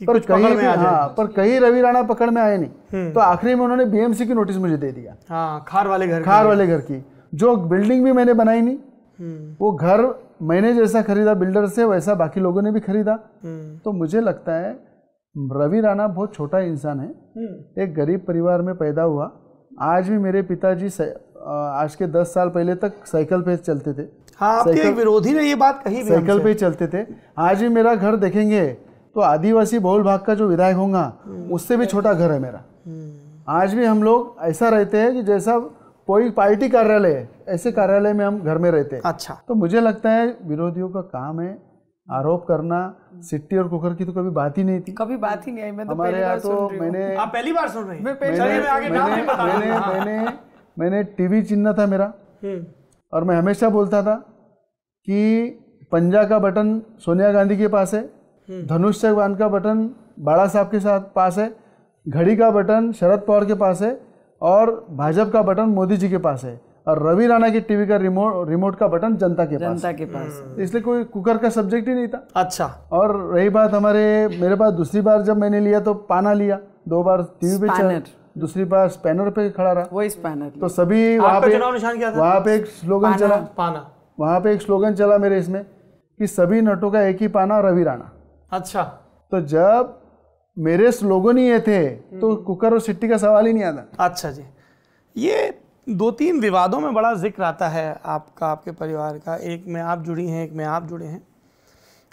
[SPEAKER 2] पर कहीं में हाँ पर कहीं रवि राणा पकड़ में आए नहीं हम्म। तो आखिरी में उन्होंने बीएमसी की नोटिस मुझे दे दिया
[SPEAKER 1] हाँ खार वाले घर खार वाले घर
[SPEAKER 2] की जो बिल्डिंग भी मैंने बनाई नहीं हम्म। वो घर मैंने जैसा खरीदा बिल्डर से वैसा बाकी लोगों ने भी खरीदा हम्म। तो मुझे लगता है रवि राणा बहुत छोटा इंसान
[SPEAKER 4] है
[SPEAKER 2] एक गरीब परिवार में पैदा हुआ आज भी मेरे पिताजी आज के दस साल पहले तक साइकिल पे चलते थे हाँ आपके एक विरोधी
[SPEAKER 1] ने ये बात कही साइकिल पे
[SPEAKER 2] चलते थे आज भी मेरा घर देखेंगे तो आदिवासी बहुल भाग का जो विधायक होगा हम्म। उससे भी छोटा घर है मेरा हम्म। आज भी हम लोग ऐसा रहते हैं कि जैसा कोई पार्टी कार्यालय है ऐसे कार्यालय में हम घर में रहते हैं अच्छा तो मुझे लगता है विरोधियों का काम है आरोप करना सिट्टी और कुकर की तो कभी बात ही नहीं थी
[SPEAKER 3] कभी बात ही नहीं
[SPEAKER 2] आई मैं तो हमारे यहाँ तो मैंने आप
[SPEAKER 3] पहली बार सुन रही मैं मैंने मैंने मैंने
[SPEAKER 2] मैंने टीवी चिन्ह था मेरा हम्म। और मैं हमेशा बोलता था कि पंजा का बटन सोनिया गांधी के पास है धनुष से वन का बटन बाड़ा साहब के साथ पास है घड़ी का बटन शरद पवार के पास है और भाजपा का बटन मोदी जी के पास है और रवि राणा की टीवी का रिमोट रिमोट का बटन जनता के जनता पास के पास हम्म। इसलिए कोई कुकर का सब्जेक्ट ही नहीं था अच्छा और रही बात हमारे मेरे पास दूसरी बार जब मैंने लिया तो पाना लिया दो बार टीवी पे दूसरी बार स्पैनर पे खड़ा रहा वही स्पैनर तो सभी वहाँ पे वहाँ पे एक स्लोगन चला पाना वहाँ पे एक स्लोगन चला मेरे इसमें कि सभी नटों का एक ही पाना रवि राणा अच्छा तो जब मेरे स्लोगन ही ये थे तो हम्म। कुकर और सिट्टी का सवाल ही नहीं आता अच्छा जी
[SPEAKER 1] ये दो तीन विवादों में बड़ा जिक्र आता है आपका आपके परिवार का एक में आप जुड़ी हैं एक में आप जुड़े हैं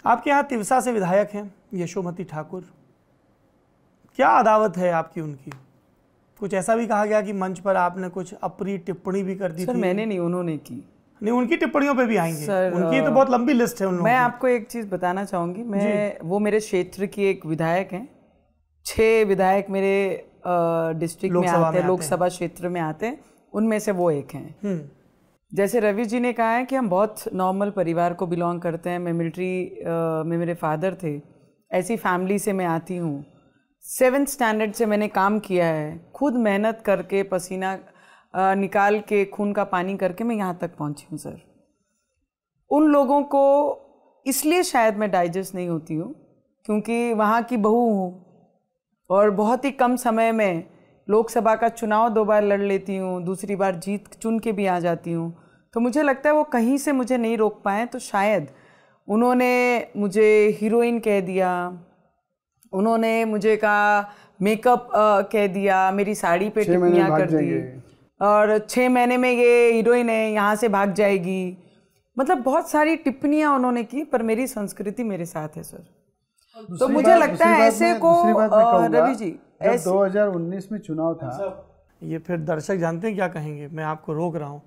[SPEAKER 1] आपके यहाँ तिवसा से विधायक हैं यशोमती ठाकुर क्या अदावत है आपकी उनकी कुछ ऐसा भी कहा गया कि मंच पर आपने कुछ अप्रिय टिप्पणी भी कर दी सर थी मैंने नहीं
[SPEAKER 3] उन्होंने की नहीं उनकी टिप्पणियों पे भी आएंगे सर, उनकी तो बहुत लंबी लिस्ट है उन मैं आपको एक चीज़ बताना चाहूँगी मैं वो मेरे क्षेत्र की एक विधायक हैं छह विधायक मेरे डिस्ट्रिक्ट में आते हैं लोकसभा क्षेत्र में आते हैं उनमें से वो एक हैं हम्म। जैसे रवि जी ने कहा है कि हम बहुत नॉर्मल परिवार को बिलोंग करते हैं मैं मिलिट्री में मेरे फादर थे ऐसी फैमिली से मैं आती हूँ सेवन स्टैंडर्ड से मैंने काम किया है खुद मेहनत करके पसीना निकाल के खून का पानी करके मैं यहाँ तक पहुँची हूँ सर उन लोगों को इसलिए शायद मैं डाइजेस्ट नहीं होती हूँ क्योंकि वहाँ की बहू हूँ और बहुत ही कम समय में लोकसभा का चुनाव दो बार लड़ लेती हूँ दूसरी बार जीत चुन के भी आ जाती हूँ तो मुझे लगता है वो कहीं से मुझे नहीं रोक पाए तो शायद उन्होंने मुझे हीरोइन कह दिया उन्होंने मुझे कहा मेकअप कह दिया मेरी साड़ी पे टिप्पणियाँ कर दी और छः महीने में ये हीरोइन है यहाँ से भाग जाएगी मतलब बहुत सारी टिप्पणियाँ उन्होंने की पर मेरी संस्कृति मेरे साथ है सर तो मुझे लगता है ऐसे को रवि जी दो
[SPEAKER 2] हजार उन्नीस
[SPEAKER 1] में चुनाव था ये फिर दर्शक जानते हैं क्या कहेंगे मैं आपको रोक रहा हूँ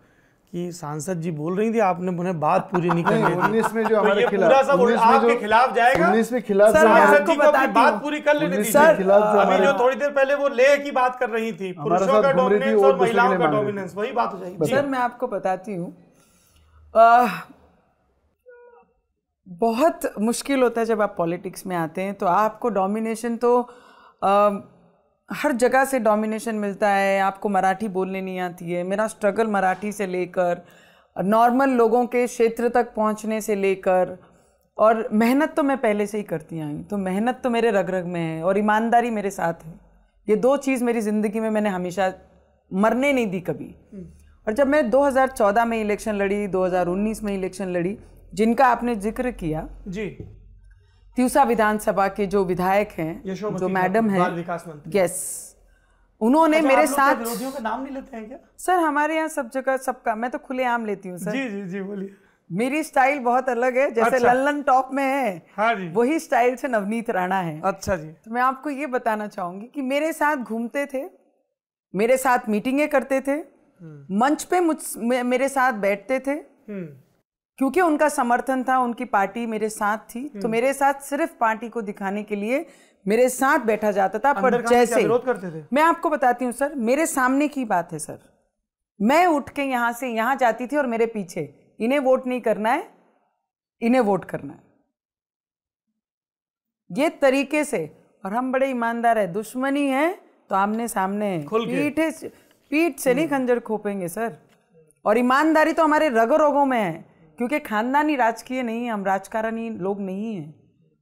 [SPEAKER 1] कि सांसद जी बोल रही थी आपने उन्हें बात पूरी नहीं करनी उन्नीस में जो तो हमारे खिलाफ आपके खिलाफ जाएगा उन्नीस में खिलाफ बात पूरी कर लेनी अभी जो थोड़ी देर पहले वो लेह की
[SPEAKER 3] बात कर रही थी पुरुषों का डोमिनेंस और महिलाओं का डोमिनेंस वही बात हो जाएगी सर मैं आपको बताती हूँ बहुत मुश्किल होता है जब आप पॉलिटिक्स में आते हैं तो आपको डोमिनेशन तो हर जगह से डोमिनेशन मिलता है आपको मराठी बोलने नहीं आती है मेरा स्ट्रगल मराठी से लेकर नॉर्मल लोगों के क्षेत्र तक पहुंचने से लेकर और मेहनत तो मैं पहले से ही करती आई तो मेहनत तो मेरे रग रग में है और ईमानदारी मेरे साथ है ये दो चीज़ मेरी ज़िंदगी में मैंने हमेशा मरने नहीं दी कभी हम्म। और जब मैं 2014 में इलेक्शन लड़ी 2019 में इलेक्शन लड़ी जिनका आपने जिक्र किया जी त्यूसा विधानसभा के जो विधायक हैं जो मैडम है यस उन्होंने अच्छा, मेरे साथ विरोधियों का
[SPEAKER 1] नाम नहीं लेते हैं क्या
[SPEAKER 3] सर हमारे यहाँ सब जगह सबका मैं तो खुले आम लेती हूँ जी जी जी बोलिए मेरी स्टाइल बहुत अलग है जैसे अच्छा। लल्लन टॉप में है हाँ जी। वही स्टाइल से नवनीत राणा है अच्छा जी तो मैं आपको ये बताना चाहूंगी कि मेरे साथ घूमते थे मेरे साथ मीटिंगें करते थे हम्म। मंच पे मेरे साथ बैठते थे हम्म। क्योंकि उनका समर्थन था उनकी पार्टी मेरे साथ थी तो हम्म। मेरे साथ सिर्फ पार्टी को दिखाने के लिए मेरे साथ बैठा जाता था पर जैसे विरोध करते थे मैं आपको बताती हूँ सर मेरे सामने की बात है सर मैं उठ के यहाँ से यहां जाती थी और मेरे पीछे इन्हें वोट नहीं करना है इन्हें वोट करना है ये तरीके से और हम बड़े ईमानदार है दुश्मनी है तो आमने सामने पीठ पीठ से नहीं हम्म। खंजर खोपेंगे सर और ईमानदारी तो हमारे रगो रोगों में है क्योंकि खानदानी राजकीय नहीं है हम राजकारणी लोग नहीं हैं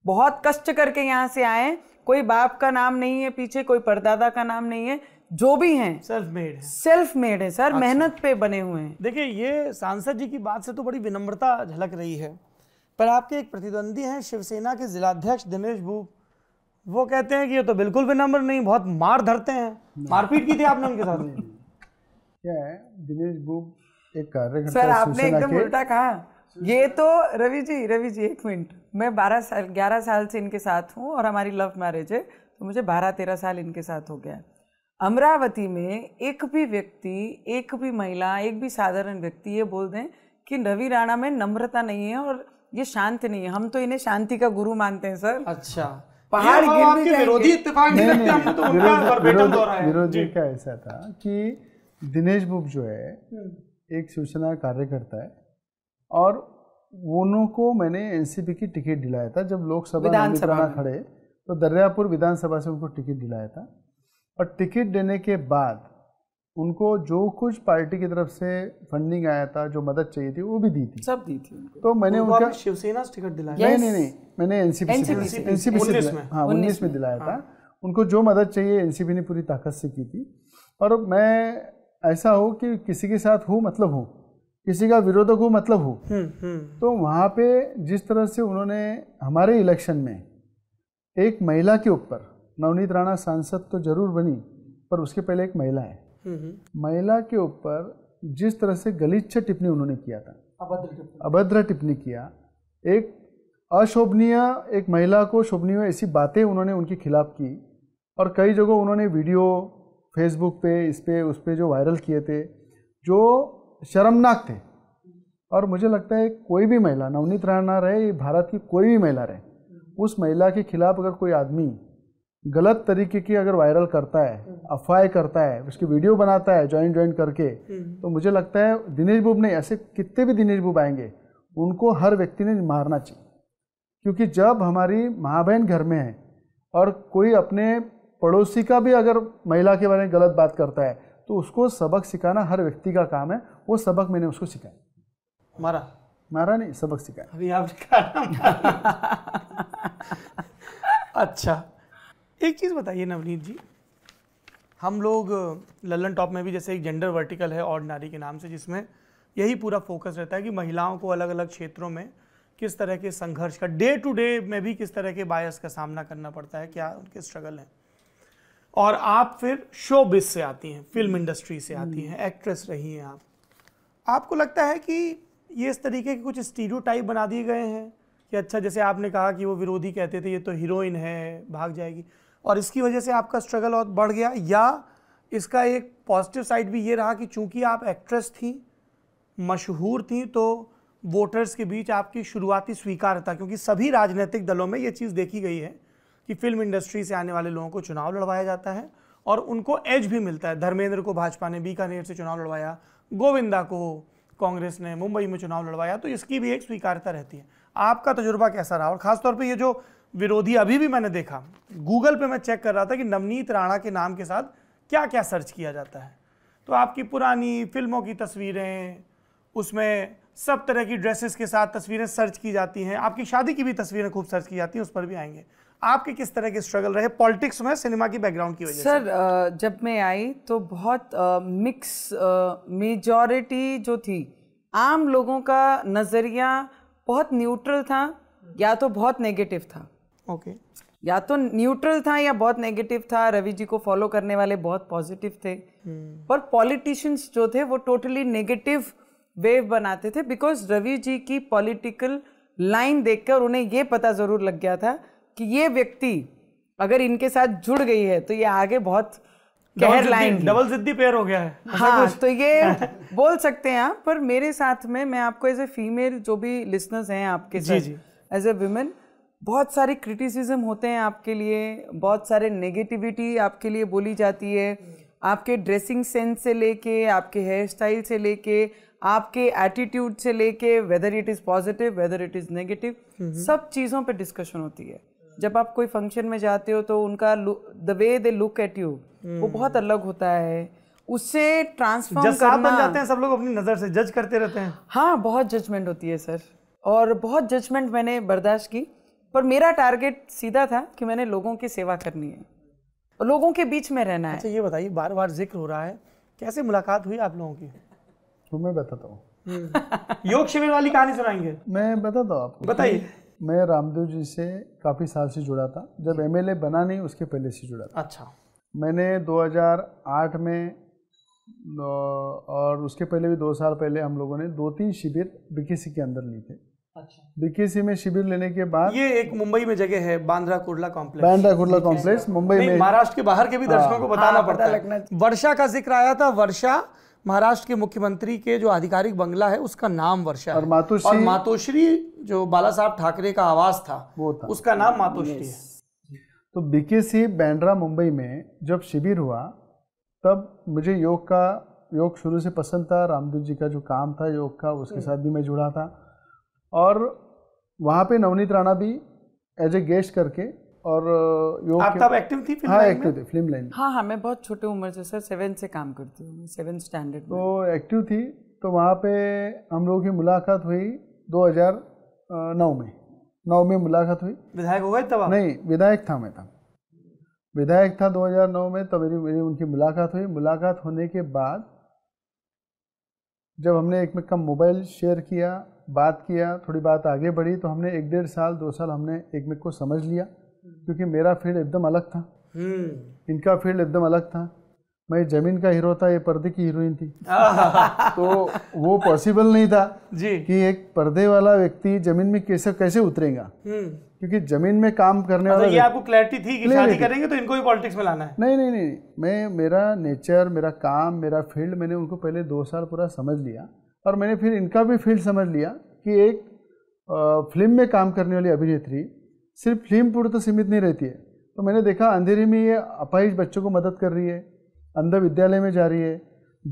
[SPEAKER 3] बहुत कष्ट करके यहाँ से आए कोई बाप का नाम नहीं है पीछे कोई परदादा का नाम नहीं है जो भी हैं सेल्फ मेड है सेल्फ मेड है सर अच्छा। मेहनत पे बने हुए हैं देखिए ये
[SPEAKER 1] सांसद जी की बात से तो बड़ी विनम्रता झलक रही है पर आपके एक प्रतिद्वंदी हैं शिवसेना के जिलाध्यक्ष दिनेश भूप वो कहते हैं कि ये तो बिल्कुल विनम्र नहीं बहुत मार धरते हैं
[SPEAKER 2] मारपीट
[SPEAKER 3] की थी आपने उनके साथ क्या है
[SPEAKER 2] दिनेश भूप एक कार्य सर आपने एकदम उल्टा
[SPEAKER 3] कहा ये तो रवि जी रवि जी एक मिनट मैं बारह साल ग्यारह साल से इनके साथ हूँ और हमारी लव मैरिज है तो मुझे बारह तेरह साल इनके साथ हो गया अमरावती में एक भी व्यक्ति एक भी महिला एक भी साधारण व्यक्ति ये बोल दें कि रवि राणा में नम्रता नहीं है और ये शांत नहीं है हम तो इन्हें शांति का गुरु मानते हैं सर अच्छा पहाड़ गिर भी विरोधी इत्तेफाक नहीं, नहीं, नहीं,
[SPEAKER 1] तो विरोध, विरोध, विरोधी
[SPEAKER 2] का ऐसा था कि दिनेश बुब जो है हम्म। एक शिवसेना कार्यकर्ता है और को मैंने एनसीपी की टिकट दिलाया था जब लोकसभा में खड़े तो दरियापुर विधानसभा से उनको टिकट दिलाया था और टिकट देने के बाद उनको जो कुछ पार्टी की तरफ से फंडिंग आया था जो मदद चाहिए थी वो भी दी थी
[SPEAKER 1] सब दी थी
[SPEAKER 2] तो मैंने उनका
[SPEAKER 1] शिवसेना से टिकट दिलाया नहीं नहीं नहीं
[SPEAKER 2] मैंने एनसीपी एनसीपी से हाँ उन्नीस में दिलाया था उनको जो मदद चाहिए एनसीपी ने पूरी ताकत से की थी और मैं ऐसा हो कि किसी के साथ हो मतलब हो किसी का विरोधक हो मतलब हो हम्म, हम्म। तो वहाँ पे जिस तरह से उन्होंने हमारे इलेक्शन में एक महिला के ऊपर नवनीत राणा सांसद तो जरूर बनी पर उसके पहले एक महिला है हम्म, महिला के ऊपर जिस तरह से गलिच्छ टिप्पणी उन्होंने किया था अभद्र अभद्र टिप्पणी किया एक अशोभनीय एक महिला को शोभनीय ऐसी बातें उन्होंने उनके खिलाफ की और कई जगह उन्होंने वीडियो फेसबुक पे इस पर उस पर जो वायरल किए थे जो शर्मनाक थे और मुझे लगता है कोई भी महिला नवनीत राणा रहे भारत की कोई भी महिला रहे उस महिला के खिलाफ अगर कोई आदमी गलत तरीके की अगर वायरल करता है अफवाह करता है उसकी वीडियो बनाता है ज्वाइन ज्वाइन करके तो मुझे लगता है दिनेश बुब नहीं ऐसे कितने भी दिनेश बुब आएंगे उनको हर व्यक्ति ने मारना चाहिए क्योंकि जब हमारी माँ बहन घर में है और कोई अपने पड़ोसी का भी अगर महिला के बारे में गलत बात करता है तो उसको सबक सिखाना हर व्यक्ति का काम है वो सबक मैंने उसको सिखाया मारा मारा नहीं सबक सिखाया
[SPEAKER 1] अभी आप अच्छा एक चीज़ बताइए नवनीत जी हम लोग लल्लन टॉप में भी जैसे एक जेंडर वर्टिकल है और नारी के नाम से जिसमें यही पूरा फोकस रहता है कि महिलाओं को अलग अलग क्षेत्रों में किस तरह के संघर्ष का डे टू डे में भी किस तरह के बायस का सामना करना पड़ता है क्या उनके स्ट्रगल हैं और आप फिर शो बिज से आती हैं फिल्म इंडस्ट्री से आती हम्म। हैं एक्ट्रेस रही हैं आप आपको लगता है कि ये इस तरीके के कुछ स्टीरियोटाइप बना दिए गए हैं कि अच्छा जैसे आपने कहा कि वो विरोधी कहते थे ये तो हीरोइन है भाग जाएगी और इसकी वजह से आपका स्ट्रगल और बढ़ गया या इसका एक पॉजिटिव साइड भी ये रहा कि चूंकि आप एक्ट्रेस थी मशहूर थी तो वोटर्स के बीच आपकी शुरुआती स्वीकारता क्योंकि सभी राजनीतिक दलों में ये चीज़ देखी गई है कि फिल्म इंडस्ट्री से आने वाले लोगों को चुनाव लड़वाया जाता है और उनको एज भी मिलता है धर्मेंद्र को भाजपा ने बीकानेर से चुनाव लड़वाया गोविंदा को कांग्रेस ने मुंबई में चुनाव लड़वाया तो इसकी भी एक स्वीकारता रहती है आपका तजुर्बा कैसा रहा और खासतौर पर ये जो विरोधी अभी भी मैंने देखा गूगल पे मैं चेक कर रहा था कि नवनीत राणा के नाम के साथ क्या क्या सर्च किया जाता है तो आपकी पुरानी फिल्मों की तस्वीरें उसमें सब तरह की ड्रेसेस के साथ तस्वीरें सर्च की जाती हैं आपकी शादी की भी तस्वीरें खूब सर्च की जाती हैं उस पर भी आएंगे आपके किस तरह के स्ट्रगल रहे पॉलिटिक्स में सिनेमा की बैकग्राउंड की वजह
[SPEAKER 3] सर जब मैं आई तो बहुत मिक्स मेजॉरिटी जो थी आम लोगों का नज़रिया बहुत न्यूट्रल था या तो बहुत नेगेटिव था ओके या तो न्यूट्रल था या बहुत नेगेटिव था रवि जी को फॉलो करने वाले बहुत पॉजिटिव थे hmm. पर पॉलिटिशियंस जो थे वो टोटली नेगेटिव वेव बनाते थे बिकॉज रवि जी की पॉलिटिकल लाइन देखकर उन्हें ये पता ज़रूर लग गया था कि ये व्यक्ति अगर इनके साथ जुड़ गई है तो ये आगे बहुत कहर डबल
[SPEAKER 1] जिद्दी पेयर हो गया है हाँ
[SPEAKER 3] तो ये बोल सकते हैं आप पर मेरे साथ में मैं आपको एज ए फीमेल जो भी लिसनर्स हैं आपके जी जी एज ए वुमेन बहुत सारे क्रिटिसिज्म होते हैं आपके लिए बहुत सारे नेगेटिविटी आपके लिए बोली जाती है आपके ड्रेसिंग सेंस से लेके आपके हेयर स्टाइल से लेके आपके एटीट्यूड से लेके whether it is positive whether it is negative सब चीज़ों पे डिस्कशन होती है जब आप कोई फंक्शन में जाते हो तो उनका the way they look at you वो hmm. बहुत अलग होता है उससे ट्रांसफॉर्म करना बन जाते हैं सब लोग अपनी नज़र से जज करते रहते हैं हाँ बहुत जजमेंट होती है सर और बहुत जजमेंट मैंने बर्दाश्त की पर मेरा टारगेट सीधा था कि मैंने लोगों की सेवा करनी है और लोगों के बीच में रहना अच्छा, है अच्छा ये बताइए बार बार जिक्र हो रहा है कैसे मुलाकात हुई आप लोगों की
[SPEAKER 2] तो मैं बताता हूँ
[SPEAKER 3] hmm.
[SPEAKER 2] योग शिविर वाली कहानी सुनाएंगे मैं बताता हूँ आपको बताइए मैं रामदेव जी से काफ़ी साल से जुड़ा था जब ए बना नहीं उसके पहले से जुड़ा था अच्छा मैंने 2008 में और उसके पहले भी दो साल पहले हम लोगों ने दो तीन शिविर बीकेसी के अंदर ली थे अच्छा बीकेसी में शिविर लेने के बाद ये एक
[SPEAKER 1] मुंबई में जगह है बांद्रा कुर्ला कॉम्प्लेक्स बांद्रा
[SPEAKER 2] कुर्ला कॉम्प्लेक्स मुंबई में महाराष्ट्र के बाहर के भी हाँ। दर्शकों को
[SPEAKER 1] बताना हाँ, पड़ता है वर्षा का जिक्र आया था वर्षा महाराष्ट्र के मुख्यमंत्री के जो आधिकारिक बंगला है उसका नाम वर्षा और मातोश्री और मातोश्री जो बाला साहब ठाकरे का आवास था वो था उसका नाम मातोश्री है
[SPEAKER 2] तो सी बैंड्रा मुंबई में जब शिविर हुआ तब मुझे योग का योग शुरू से पसंद था रामदेव जी का जो काम था योग का उसके hmm. साथ भी मैं जुड़ा था और वहाँ पे नवनीत राणा भी एज ए गेस्ट करके और योग आप तब एक्टिव थी फिल्म हाँ एक्टिव थी फिल्म लाइन
[SPEAKER 3] हाँ हाँ मैं बहुत छोटे उम्र से सर सेवन से काम करती हूँ सेवन स्टैंडर्ड तो
[SPEAKER 2] एक्टिव थी तो वहाँ पे हम लोगों की मुलाकात हुई 2009 में नौ में मुलाकात हुई
[SPEAKER 3] विधायक हो
[SPEAKER 1] गए
[SPEAKER 2] तब नहीं विधायक था मैं तब विधायक था 2009 में तो मेरी मेरी उनकी मुलाकात हुई मुलाकात होने के बाद जब हमने एक में कम मोबाइल शेयर किया बात किया थोड़ी बात आगे बढ़ी तो हमने एक डेढ़ साल दो साल हमने एक में को समझ लिया हम्म। क्योंकि मेरा फील्ड एकदम अलग था हम्म। इनका फील्ड एकदम अलग था मैं जमीन का हीरो था ये पर्दे की हीरोइन थी
[SPEAKER 4] तो
[SPEAKER 2] वो पॉसिबल नहीं था जी। कि एक पर्दे वाला व्यक्ति जमीन में कैसे कैसे उतरेगा हम्म। क्योंकि जमीन में काम करने मतलब वाला ये आपको
[SPEAKER 1] क्लैरिटी थी कि शादी करेंगे तो इनको भी पॉलिटिक्स में लाना है
[SPEAKER 2] नहीं नहीं नहीं मैं मेरा नेचर मेरा काम मेरा फील्ड मैंने उनको पहले दो साल पूरा समझ लिया और मैंने फिर इनका भी फील्ड समझ लिया कि एक फिल्म में काम करने वाली अभिनेत्री सिर्फ फिल्मपुर तो सीमित नहीं रहती है तो मैंने देखा अंधेरे में ये अपाहिज बच्चों को मदद कर रही है अंधा विद्यालय में जा रही है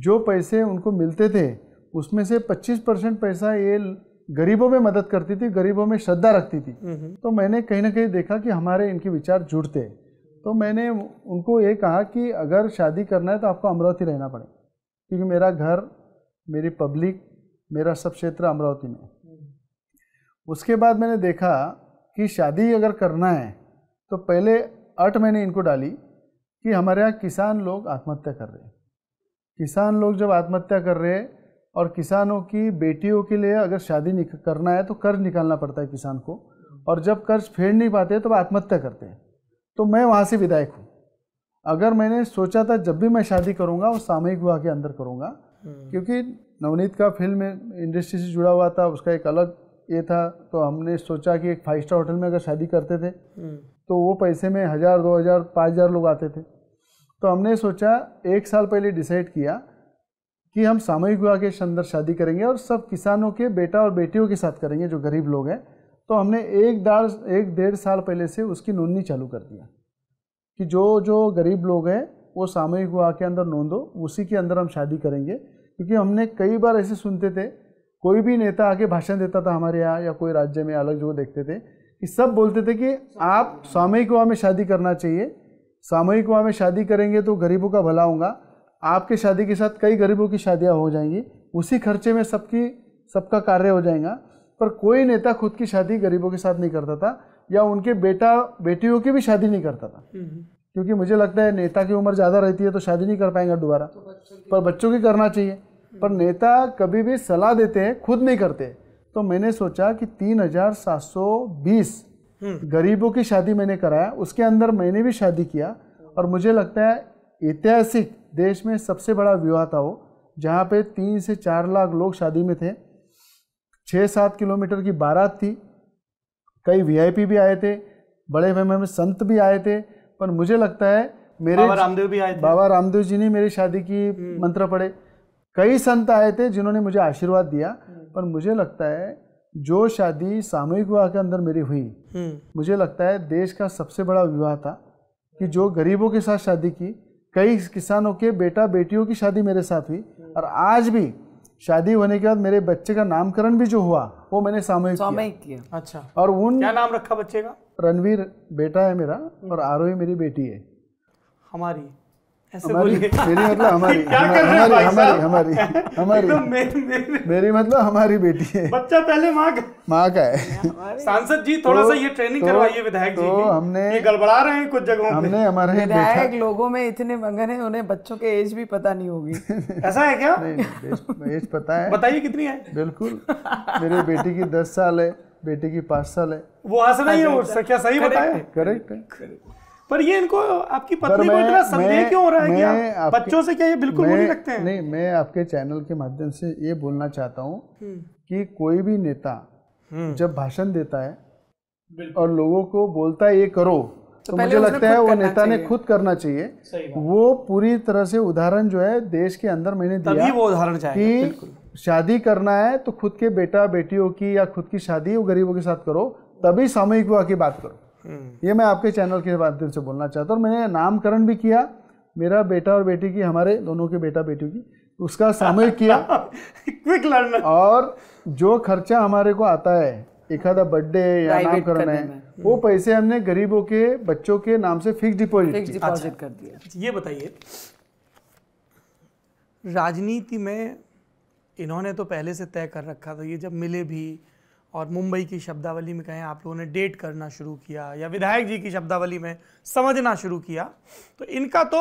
[SPEAKER 2] जो पैसे उनको मिलते थे उसमें से 25 परसेंट पैसा ये गरीबों में मदद करती थी गरीबों में श्रद्धा रखती थी हम्म, हम्म। तो मैंने कहीं ना कहीं देखा कि हमारे इनके विचार जुड़ते तो मैंने उनको ये कहा कि अगर शादी करना है तो आपको अमरावती रहना पड़े क्योंकि मेरा घर मेरी पब्लिक मेरा सब क्षेत्र अमरावती में हम्म। उसके बाद मैंने देखा कि शादी अगर करना है तो पहले अट मैंने इनको डाली कि हमारे यहाँ किसान लोग आत्महत्या कर रहे हैं किसान लोग जब आत्महत्या कर रहे हैं और किसानों की बेटियों के लिए अगर शादी करना है तो कर्ज निकालना पड़ता है किसान को और जब कर्ज फेर नहीं पाते तो आत्महत्या करते हैं तो मैं वहाँ से विधायक हूँ अगर मैंने सोचा था जब भी मैं शादी करूँगा वो सामूहिक विवाह के अंदर करूँगा हम्म। क्योंकि नवनीत का फिल्म इंडस्ट्री से जुड़ा हुआ था उसका एक अलग ये था तो हमने सोचा कि एक फाइव स्टार होटल में अगर शादी करते थे हम्म। तो वो पैसे में हज़ार दो हज़ार पाँच हज़ार लोग आते थे तो हमने सोचा एक साल पहले डिसाइड किया कि हम सामूहिक विवाह के अंदर शादी करेंगे और सब किसानों के बेटा और बेटियों के साथ करेंगे जो गरीब लोग हैं तो हमने एक डाल एक डेढ़ साल पहले से उसकी नोंदनी चालू कर दिया कि जो जो गरीब लोग हैं वो सामूहिक विवाह के अंदर नोंदो उसी के अंदर हम शादी करेंगे क्योंकि हमने कई बार ऐसे सुनते थे कोई भी नेता आके भाषण देता था हमारे यहाँ या कोई राज्य में अलग जो देखते थे कि सब बोलते थे कि आप सामूहिक विवाह में शादी करना चाहिए सामूहिक विवाह में शादी करेंगे तो गरीबों का भला होगा आपके शादी के साथ कई गरीबों की शादियाँ हो जाएंगी उसी खर्चे में सबकी सबका कार्य हो जाएगा पर कोई नेता खुद की शादी गरीबों के साथ नहीं करता था या उनके बेटा बेटियों की भी शादी नहीं करता था हम्म, हम्म। क्योंकि मुझे लगता है नेता की उम्र ज़्यादा रहती है तो शादी नहीं कर पाएंगे दोबारा पर बच्चों की करना चाहिए पर नेता कभी भी सलाह देते हैं खुद नहीं करते तो मैंने सोचा कि तीन हजार सात सौ बीस हम्म। गरीबों की शादी मैंने कराया उसके अंदर मैंने भी शादी किया और मुझे लगता है ऐतिहासिक देश में सबसे बड़ा विवाह था वो जहाँ पे तीन से चार लाख लोग शादी में थे छः सात किलोमीटर की बारात थी कई वीआईपी भी आए थे बड़े पैमाने में संत भी आए थे पर मुझे लगता है मेरे बाबा रामदेव भी आए थे बाबा रामदेव जी ने मेरी शादी की हम्म। मंत्र पढ़े कई संत आए थे जिन्होंने मुझे आशीर्वाद दिया हम्म। पर मुझे लगता है जो शादी सामूहिक विवाह के अंदर मेरी हुई हम्म। मुझे लगता है देश का सबसे बड़ा विवाह था कि जो गरीबों के साथ शादी की कई किसानों के बेटा बेटियों की शादी मेरे साथ हुई हम्म। और आज भी शादी होने के बाद मेरे बच्चे का नामकरण भी जो हुआ वो मैंने सामूहिक किया।,
[SPEAKER 1] किया अच्छा और उन क्या नाम रखा बच्चे का
[SPEAKER 2] रणवीर बेटा है मेरा और आरोही मेरी बेटी है
[SPEAKER 1] हमारी हमारी मेरी मतलब हमारी हमारी हमारी
[SPEAKER 2] हमारी हमारी मेरी मतलब हमारी बेटी है
[SPEAKER 3] बच्चा पहले माँ का
[SPEAKER 2] माँ का है
[SPEAKER 3] सांसद जी थोड़ा तो, सा ये ट्रेनिंग तो, करवाइए विधायक तो, जी हमने ये गड़बड़ा रहे हैं कुछ जगहों हमने हमारे विधायक लोगों में इतने मगन है उन्हें बच्चों के एज भी पता नहीं होगी ऐसा है क्या
[SPEAKER 2] एज पता है बताइए कितनी है बिल्कुल मेरी बेटी की दस साल है बेटी की पाँच साल है वो ऐसा नहीं है क्या
[SPEAKER 3] सही
[SPEAKER 1] बताए
[SPEAKER 2] करेक्ट है
[SPEAKER 1] पर ये इनको आपकी पत्नी को इतना संदेह क्यों हो रहा है कि आप बच्चों
[SPEAKER 2] से क्या ये बिल्कुल नहीं रखते हैं नहीं मैं आपके चैनल के माध्यम से ये बोलना चाहता हूँ हम्म। कि कोई भी नेता हम्म। जब भाषण देता है और लोगों को बोलता है ये करो तो, तो मुझे लगता है वो नेता ने खुद करना चाहिए वो पूरी तरह से उदाहरण जो है देश के अंदर मैंने दिया वो उदाहरण कि शादी करना है तो खुद के बेटा बेटियों की या खुद की शादी वो गरीबों के साथ करो तभी सामूहिक विवाह की बात करो ये मैं आपके चैनल के माध्यम से बोलना चाहता हूँ मैंने नामकरण भी किया मेरा बेटा और बेटी की हमारे दोनों के बेटा बेटी की उसका सामूहिक किया क्विक लर्नर और जो खर्चा हमारे को आता है एक आधा बर्थडे या नामकरण है वो पैसे हमने गरीबों के बच्चों के नाम से फिक्स डिपॉजिट डिपॉजिट
[SPEAKER 1] कर दिया ये बताइए राजनीति में इन्होंने तो पहले से तय कर रखा था ये जब मिले भी और मुंबई की शब्दावली में कहें आप लोगों ने डेट करना शुरू किया या विधायक जी की शब्दावली में समझना शुरू किया तो इनका तो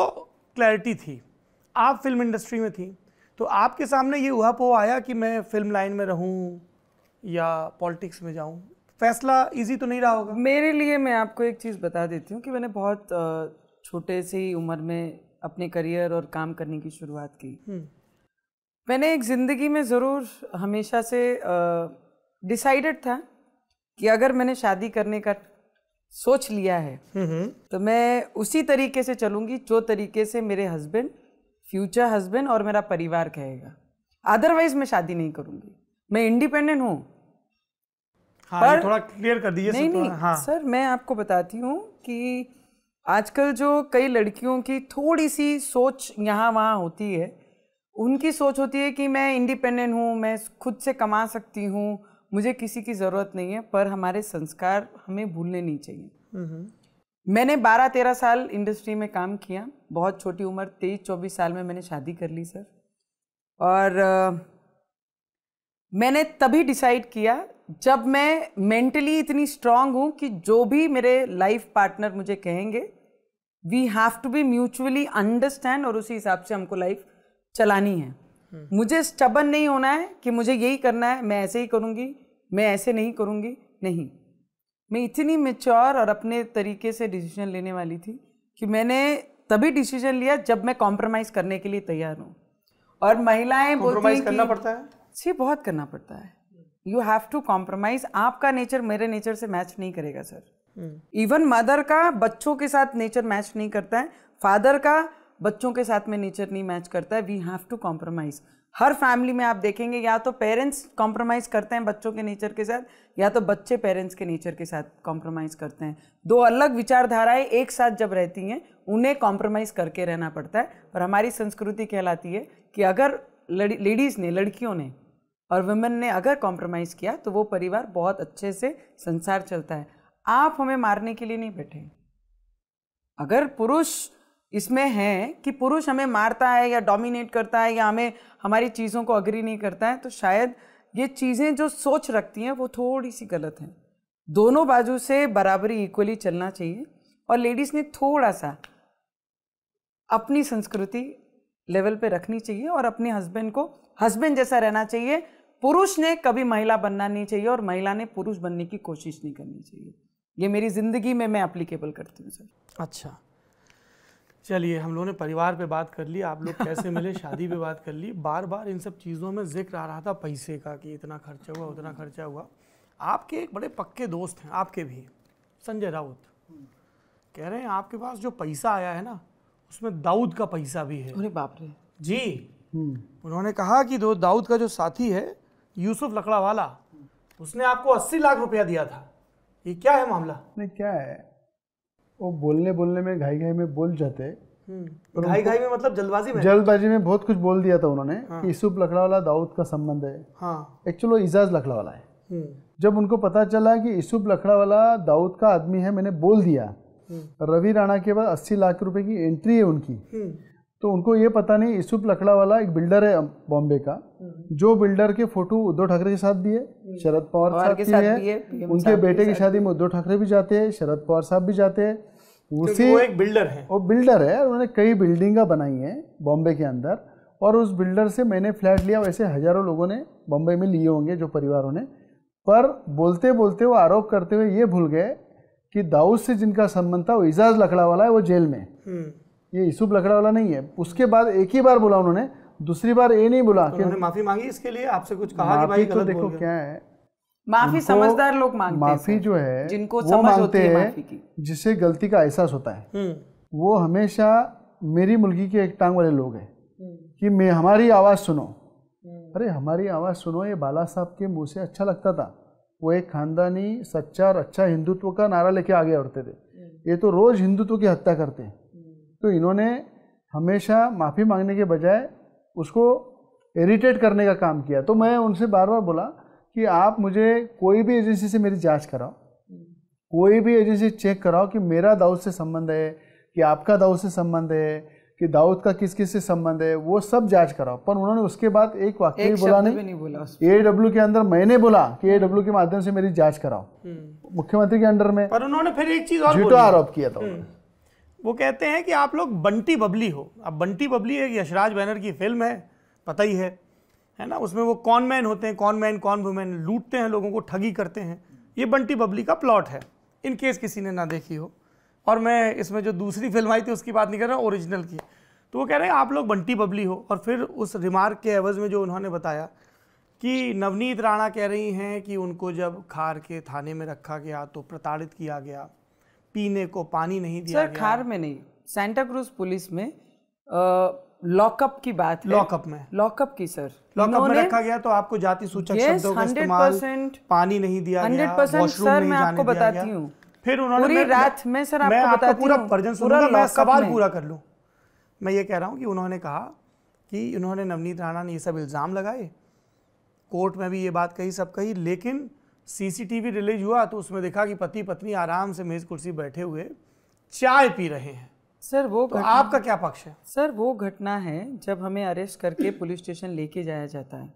[SPEAKER 1] क्लैरिटी थी आप फिल्म इंडस्ट्री में थी तो आपके सामने ये उहापोह आया कि मैं फिल्म लाइन में रहूं या पॉलिटिक्स में जाऊं
[SPEAKER 3] फैसला इजी तो नहीं रहा होगा मेरे लिए मैं आपको एक चीज़ बता देती हूँ कि मैंने बहुत छोटे से ही उम्र में अपने करियर और काम करने की शुरुआत की हम्म। मैंने एक ज़िंदगी में ज़रूर हमेशा से डिसाइडेड था कि अगर मैंने शादी करने का सोच लिया है तो मैं उसी तरीके से चलूंगी जो तरीके से मेरे हस्बैंड फ्यूचर हस्बैंड और मेरा परिवार कहेगा अदरवाइज मैं शादी नहीं करूंगी मैं इंडिपेंडेंट हूँ हाँ, थोड़ा
[SPEAKER 1] क्लियर कर दीजिए नहीं नहीं हाँ।
[SPEAKER 3] सर मैं आपको बताती हूँ कि आजकल जो कई लड़कियों की थोड़ी सी सोच यहाँ वहाँ होती है उनकी सोच होती है कि मैं इंडिपेंडेंट हूँ मैं खुद से कमा सकती हूँ मुझे किसी की ज़रूरत नहीं है पर हमारे संस्कार हमें भूलने नहीं चाहिए मैंने बारह तेरह साल इंडस्ट्री में काम किया बहुत छोटी उम्र तेईस चौबीस साल में मैंने शादी कर ली सर और मैंने तभी डिसाइड किया जब मैं मेंटली इतनी स्ट्रांग हूँ कि जो भी मेरे लाइफ पार्टनर मुझे कहेंगे we have to be mutually understand और उसी हिसाब से हमको लाइफ चलानी है हम्म। मुझे स्टबन नहीं होना है कि मुझे यही करना है मैं ऐसे ही करूँगी मैं ऐसे नहीं करूँगी नहीं मैं इतनी मेच्योर और अपने तरीके से डिसीजन लेने वाली थी कि मैंने तभी डिसीजन लिया जब मैं कॉम्प्रोमाइज़ करने के लिए तैयार हूँ और महिलाएं बोलती करना पड़ता है जी बहुत करना पड़ता है यू हैव टू कॉम्प्रोमाइज आपका नेचर मेरे नेचर से मैच नहीं करेगा सर इवन मदर का बच्चों के साथ नेचर मैच नहीं करता है फादर का बच्चों के साथ में नेचर नहीं मैच करता है वी हैव टू कॉम्प्रोमाइज़ हर फैमिली में आप देखेंगे या तो पेरेंट्स कॉम्प्रोमाइज़ करते हैं बच्चों के नेचर के साथ या तो बच्चे पेरेंट्स के नेचर के साथ कॉम्प्रोमाइज़ करते हैं दो अलग विचारधाराएं एक साथ जब रहती हैं उन्हें कॉम्प्रोमाइज़ करके रहना पड़ता है और हमारी संस्कृति कहलाती है कि अगर लेडीज़ ने लड़कियों ने और वुमेन ने अगर कॉम्प्रोमाइज़ किया तो वो परिवार बहुत अच्छे से संसार चलता है आप हमें मारने के लिए नहीं बैठे अगर पुरुष इसमें है कि पुरुष हमें मारता है या डोमिनेट करता है या हमें हमारी चीज़ों को अग्री नहीं करता है तो शायद ये चीज़ें जो सोच रखती हैं वो थोड़ी सी गलत हैं दोनों बाजू से बराबरी इक्वली चलना चाहिए और लेडीज़ ने थोड़ा सा अपनी संस्कृति लेवल पे रखनी चाहिए और अपने हस्बैंड को हस्बैंड जैसा रहना चाहिए पुरुष ने कभी महिला बनना नहीं चाहिए और महिला ने पुरुष बनने की कोशिश नहीं करनी चाहिए ये मेरी ज़िंदगी में मैं अप्लीकेबल करती हूँ सर
[SPEAKER 1] अच्छा चलिए हम लोगों ने परिवार पे बात कर ली आप लोग कैसे मिले शादी पे बात कर ली बार बार इन सब चीज़ों में जिक्र आ रहा था पैसे का कि इतना खर्चा हुआ उतना खर्चा हुआ आपके एक बड़े पक्के दोस्त हैं आपके भी संजय राउत कह रहे हैं आपके पास जो पैसा आया है ना उसमें दाऊद का पैसा भी है अरे बाप रे जी हम्म। उन्होंने कहा कि दो दाऊद का जो साथी है यूसुफ लकड़ा वाला उसने आपको अस्सी लाख रुपया दिया था ये क्या है मामला
[SPEAKER 2] नहीं क्या है वो बोलने बोलने में घाई घाई में बोल जाते हम्म। घाई घाई में
[SPEAKER 1] मतलब जल्दबाजी में जल्दबाजी
[SPEAKER 2] में बहुत कुछ बोल दिया था उन्होंने हाँ। कि लखड़ा वाला दाऊद का संबंध है हाँ। वो इजाज वाला है हम्म। जब उनको पता चला कि यूसुफ वाला दाऊद का आदमी है मैंने बोल दिया हम्म। रवि राणा के बाद अस्सी लाख रुपए की एंट्री है उनकी तो उनको ये पता नहीं यूसुफ लखड़ा वाला एक बिल्डर है बॉम्बे का
[SPEAKER 4] हम्म।
[SPEAKER 2] जो बिल्डर के फोटो उद्धव ठाकरे के साथ भी है हम्म। शरद पवार साहब के साथ है उनके बेटे की शादी में उद्धव ठाकरे भी जाते हैं शरद पवार साहब भी जाते हैं उसी वो एक बिल्डर है वो बिल्डर है उन्होंने कई बिल्डिंगा बनाई हैं बॉम्बे के अंदर और उस बिल्डर से मैंने फ्लैट लिया वैसे हजारों लोगों ने बॉम्बे में लिए होंगे जो परिवारों ने पर बोलते बोलते वो आरोप करते हुए ये भूल गए कि दाऊद से जिनका संबंध था वो इजाज़ लकड़ा वाला है वो जेल में ये यूसुफ लकड़ा वाला नहीं है उसके बाद एक ही बार बोला उन्होंने दूसरी बार ये नहीं बोला तो
[SPEAKER 1] माफी मांगी इसके लिए आपसे कुछ कहा कि भाई तो गलत देखो क्या
[SPEAKER 2] है
[SPEAKER 3] माफी समझदार लोग मांगते माफी
[SPEAKER 2] जो है जिनको वो समझ मांगते हैं जिसे गलती का एहसास होता है हम्म। वो हमेशा मेरी मुर्गी के एक टांग वाले लोग हैं हम्म। कि मैं हमारी आवाज़ सुनो हम्म। अरे हमारी आवाज़ सुनो ये बाला साहब के मुंह से अच्छा लगता था वो एक खानदानी सच्चा और अच्छा हिंदुत्व का नारा लेके आगे उड़ते थे ये तो रोज़ हिंदुत्व की हत्या करते हैं तो इन्होंने हमेशा माफ़ी मांगने के बजाय उसको इरीटेट करने का काम किया तो मैं उनसे बार बार बोला कि आप मुझे कोई भी एजेंसी से मेरी जांच कराओ कोई भी एजेंसी चेक कराओ कि मेरा दाऊद से संबंध है कि आपका दाऊद से संबंध है कि दाऊद का किस किस से संबंध है वो सब जांच कराओ पर उन्होंने उसके बाद एक वाक्य भी बोला नहीं, नहीं बोला ए डब्ल्यू के अंदर मैंने बोला कि ए डब्ल्यू के माध्यम से मेरी जांच कराओ
[SPEAKER 1] हम्म।
[SPEAKER 2] मुख्यमंत्री के अंडर में पर उन्होंने
[SPEAKER 1] फिर एक चीज और आरोप किया था हम्म। वो कहते हैं कि आप लोग बंटी बबली हो अब बंटी बबली एक यशराज बैनर की फिल्म है पता ही है है ना उसमें वो कौन मैन होते हैं कौन मैन कौन वुमेन लूटते हैं लोगों को ठगी करते हैं ये बंटी बबली का प्लॉट है इन केस किसी ने ना देखी हो और मैं इसमें जो दूसरी फिल्म आई थी उसकी बात नहीं कर रहा ओरिजिनल की तो वो कह रहे हैं आप लोग बंटी बबली हो और फिर उस रिमार्क के एवज़ में जो उन्होंने बताया कि नवनीत राणा कह रही हैं कि उनको जब खार के थाने में रखा गया तो प्रताड़ित किया गया
[SPEAKER 3] पीने को पानी नहीं दिया सर खार में नहीं सेंटा क्रूज पुलिस में लॉकअप की बात है लॉकअप में लॉकअप की सर लॉकअप में रखा
[SPEAKER 1] गया तो आपको जाति सूचक yes, शब्दों का इस्तेमाल पानी नहीं दिया 100% गया परसेंट सर मैं आपको बताती हूँ फिर उन्होंने पूरी रात में सर आपको बताती आपको पूरा वर्जन सुनूंगा मैं सवाल पूरा कर लूँ मैं ये कह रहा हूँ कि उन्होंने कहा कि उन्होंने नवनीत राणा ने ये सब इल्ज़ाम लगाए कोर्ट में भी ये बात कही सब कही लेकिन सीसीटीवी रिलीज हुआ तो उसमें देखा कि पति पत्नी आराम से मेज कुर्सी बैठे हुए चाय पी रहे हैं
[SPEAKER 3] सर वो तो आपका क्या पक्ष है सर वो घटना है जब हमें अरेस्ट करके पुलिस स्टेशन लेके जाया जाता है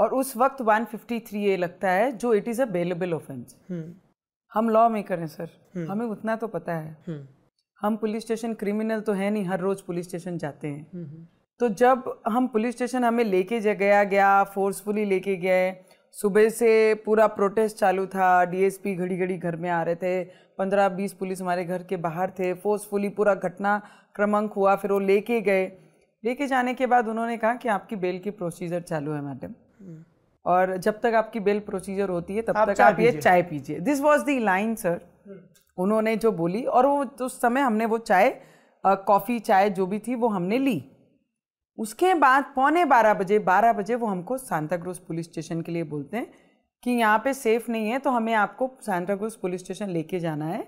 [SPEAKER 3] और उस वक्त 153 ए लगता है जो इट इज़ अवेलेबल ऑफेंस हम लॉ मेकर हैं सर हम्म। हमें उतना तो पता है हम्म। हम पुलिस स्टेशन क्रिमिनल तो है नहीं हर रोज पुलिस स्टेशन जाते हैं हम्म, तो जब हम पुलिस स्टेशन हमें लेके गया गया फोर्सफुली लेके गए सुबह से पूरा प्रोटेस्ट चालू था डीएसपी घड़ी घड़ी घर में आ रहे थे पंद्रह बीस पुलिस हमारे घर के बाहर थे फोर्सफुली पूरा घटना क्रमांक हुआ फिर वो लेके गए लेके जाने के बाद उन्होंने कहा कि आपकी बेल की प्रोसीजर चालू है मैडम हम्म। और जब तक आपकी बेल प्रोसीजर होती है तब आप तक आप ये चाय पीजिए this was the line sir उन्होंने जो बोली और वो उस समय हमने वो चाय कॉफ़ी चाय जो भी थी वो हमने ली उसके बाद पौने बारह बजे बारह बजे वो हमको सांताक्रूज पुलिस स्टेशन के लिए बोलते हैं कि यहाँ पे सेफ़ नहीं है तो हमें आपको सांताक्रूज पुलिस स्टेशन लेके जाना है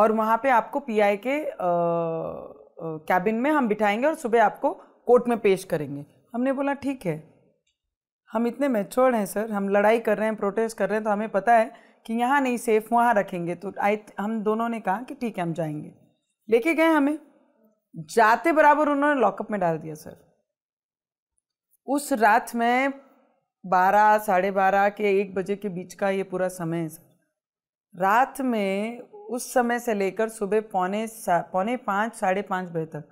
[SPEAKER 3] और वहाँ पे आपको पीआई के कैबिन में हम बिठाएंगे और सुबह आपको कोर्ट में पेश करेंगे हमने बोला ठीक है हम इतने मेच्योर्ड हैं सर हम लड़ाई कर रहे हैं प्रोटेस्ट कर रहे हैं तो हमें पता है कि यहाँ नहीं सेफ वहाँ रखेंगे तो आई हम दोनों ने कहा कि ठीक है हम जाएंगे लेके गए हमें जाते बराबर उन्होंने लॉकअप में डाल दिया सर उस रात में बारह साढ़े बारह के एक बजे के बीच का ये पूरा समय है सर रात में उस समय से लेकर सुबह पौने पौने पाँच साढ़े पाँच बजे तक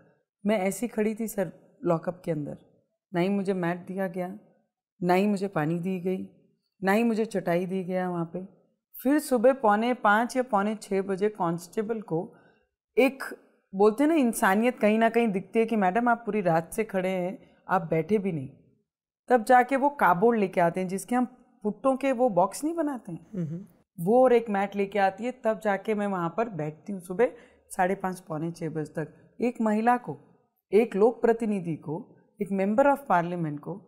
[SPEAKER 3] मैं ऐसी खड़ी थी सर लॉकअप के अंदर ना ही मुझे मैट दिया गया ना ही मुझे पानी दी गई ना ही मुझे चटाई दी गया वहाँ पे फिर सुबह पौने पाँच या पौने छः बजे कांस्टेबल को एक बोलते ना इंसानियत कहीं ना कहीं दिखती है कि मैडम आप पूरी रात से खड़े हैं आप बैठे भी नहीं तब जाके वो काबोर्ड लेके आते हैं जिसके हम पुट्टों के वो बॉक्स नहीं बनाते हैं
[SPEAKER 4] हम्म हम्म।
[SPEAKER 3] वो और एक मैट लेके आती है तब जाके मैं वहाँ पर बैठती हूँ सुबह साढ़े पाँच पौने छः बजे तक एक महिला को एक लोक प्रतिनिधि को एक मेंबर ऑफ पार्लियामेंट को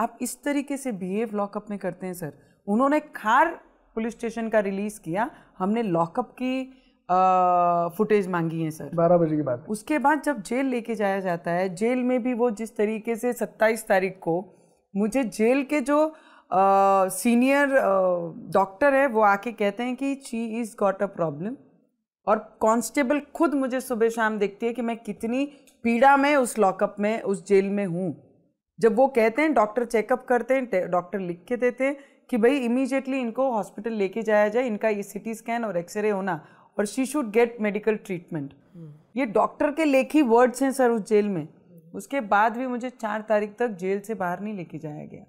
[SPEAKER 3] आप इस तरीके से बिहेव लॉकअप में करते हैं सर उन्होंने खार पुलिस स्टेशन का रिलीज किया हमने लॉकअप की फुटेज मांगी है सर बारह बजे के बाद उसके बाद जब जेल लेके जाया जाता है जेल में भी वो जिस तरीके से सत्ताईस तारीख को मुझे जेल के जो सीनियर डॉक्टर है वो आके कहते हैं कि she is got a problem और कांस्टेबल खुद मुझे सुबह शाम देखती है कि मैं कितनी पीड़ा में उस लॉकअप में उस जेल में हूँ जब वो कहते हैं डॉक्टर चेकअप करते हैं डॉक्टर लिख के देते हैं कि भाई इमीजिएटली इनको हॉस्पिटल लेके जाया जाए इनका ये सिटी स्कैन और एक्सरे होना और she should get medical treatment ये डॉक्टर के लेखी वर्ड्स हैं सर उस जेल में उसके बाद भी मुझे चार तारीख तक जेल से बाहर नहीं लेके जाया गया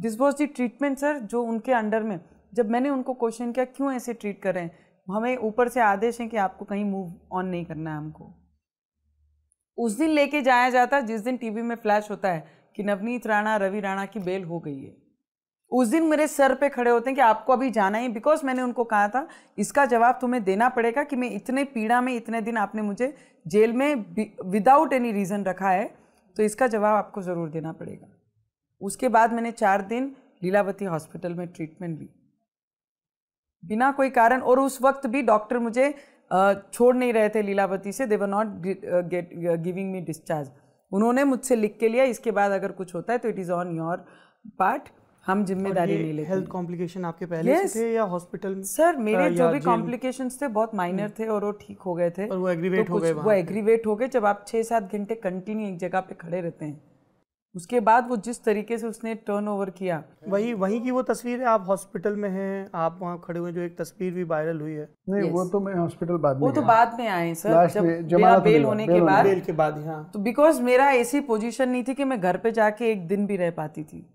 [SPEAKER 3] this was the treatment sir जो उनके अंडर में जब मैंने उनको क्वेश्चन किया क्यों ऐसे ट्रीट कर रहे हैं हमें ऊपर से आदेश है कि आपको कहीं मूव ऑन नहीं करना है हमको उस दिन लेके जाया जाता जिस दिन टीवी में फ्लैश होता है कि नवनीत राणा रवि राणा की बेल हो गई है उस दिन मेरे सर पे खड़े होते हैं कि आपको अभी जाना ही बिकॉज मैंने उनको कहा था इसका जवाब तुम्हें देना पड़ेगा कि मैं इतने पीड़ा में इतने दिन आपने मुझे जेल में विदाउट एनी रीज़न रखा है तो इसका जवाब आपको ज़रूर देना पड़ेगा उसके बाद मैंने चार दिन लीलावती हॉस्पिटल में ट्रीटमेंट ली बिना कोई कारण और उस वक्त भी डॉक्टर मुझे छोड़ नहीं रहे थे लीलावती से they were not get giving me discharge उन्होंने मुझसे लिख के लिया इसके बाद अगर कुछ होता है तो it is on your part हम जिम्मेदारी नहीं लेते हेल्थ कॉम्प्लिकेशन आपके पहले yes. से थे
[SPEAKER 1] या हॉस्पिटल में
[SPEAKER 3] सर मेरे uh, जो भी कॉम्प्लिकेशंस थे बहुत माइनर hmm. थे और वो ठीक हो गए थे और वो एग्रीवेट तो हो गए वो एग्रीवेट हो गए जब आप छः सात घंटे कंटिन्यू एक जगह पे खड़े रहते हैं उसके बाद वो जिस तरीके से उसने टर्न ओवर किया वही वही की वो तस्वीर है आप हॉस्पिटल में हैं
[SPEAKER 1] आप वहाँ खड़े हुए जो एक तस्वीर भी वायरल हुई है नहीं yes. वो
[SPEAKER 2] तो मैं हॉस्पिटल बाद में वो तो बाद
[SPEAKER 3] में आए सर जब मेरा बेल होने के बाद बेल के बाद हाँ तो बिकॉज मेरा ऐसी पोजीशन नहीं थी कि मैं घर पे जाके एक दिन भी रह पाती थी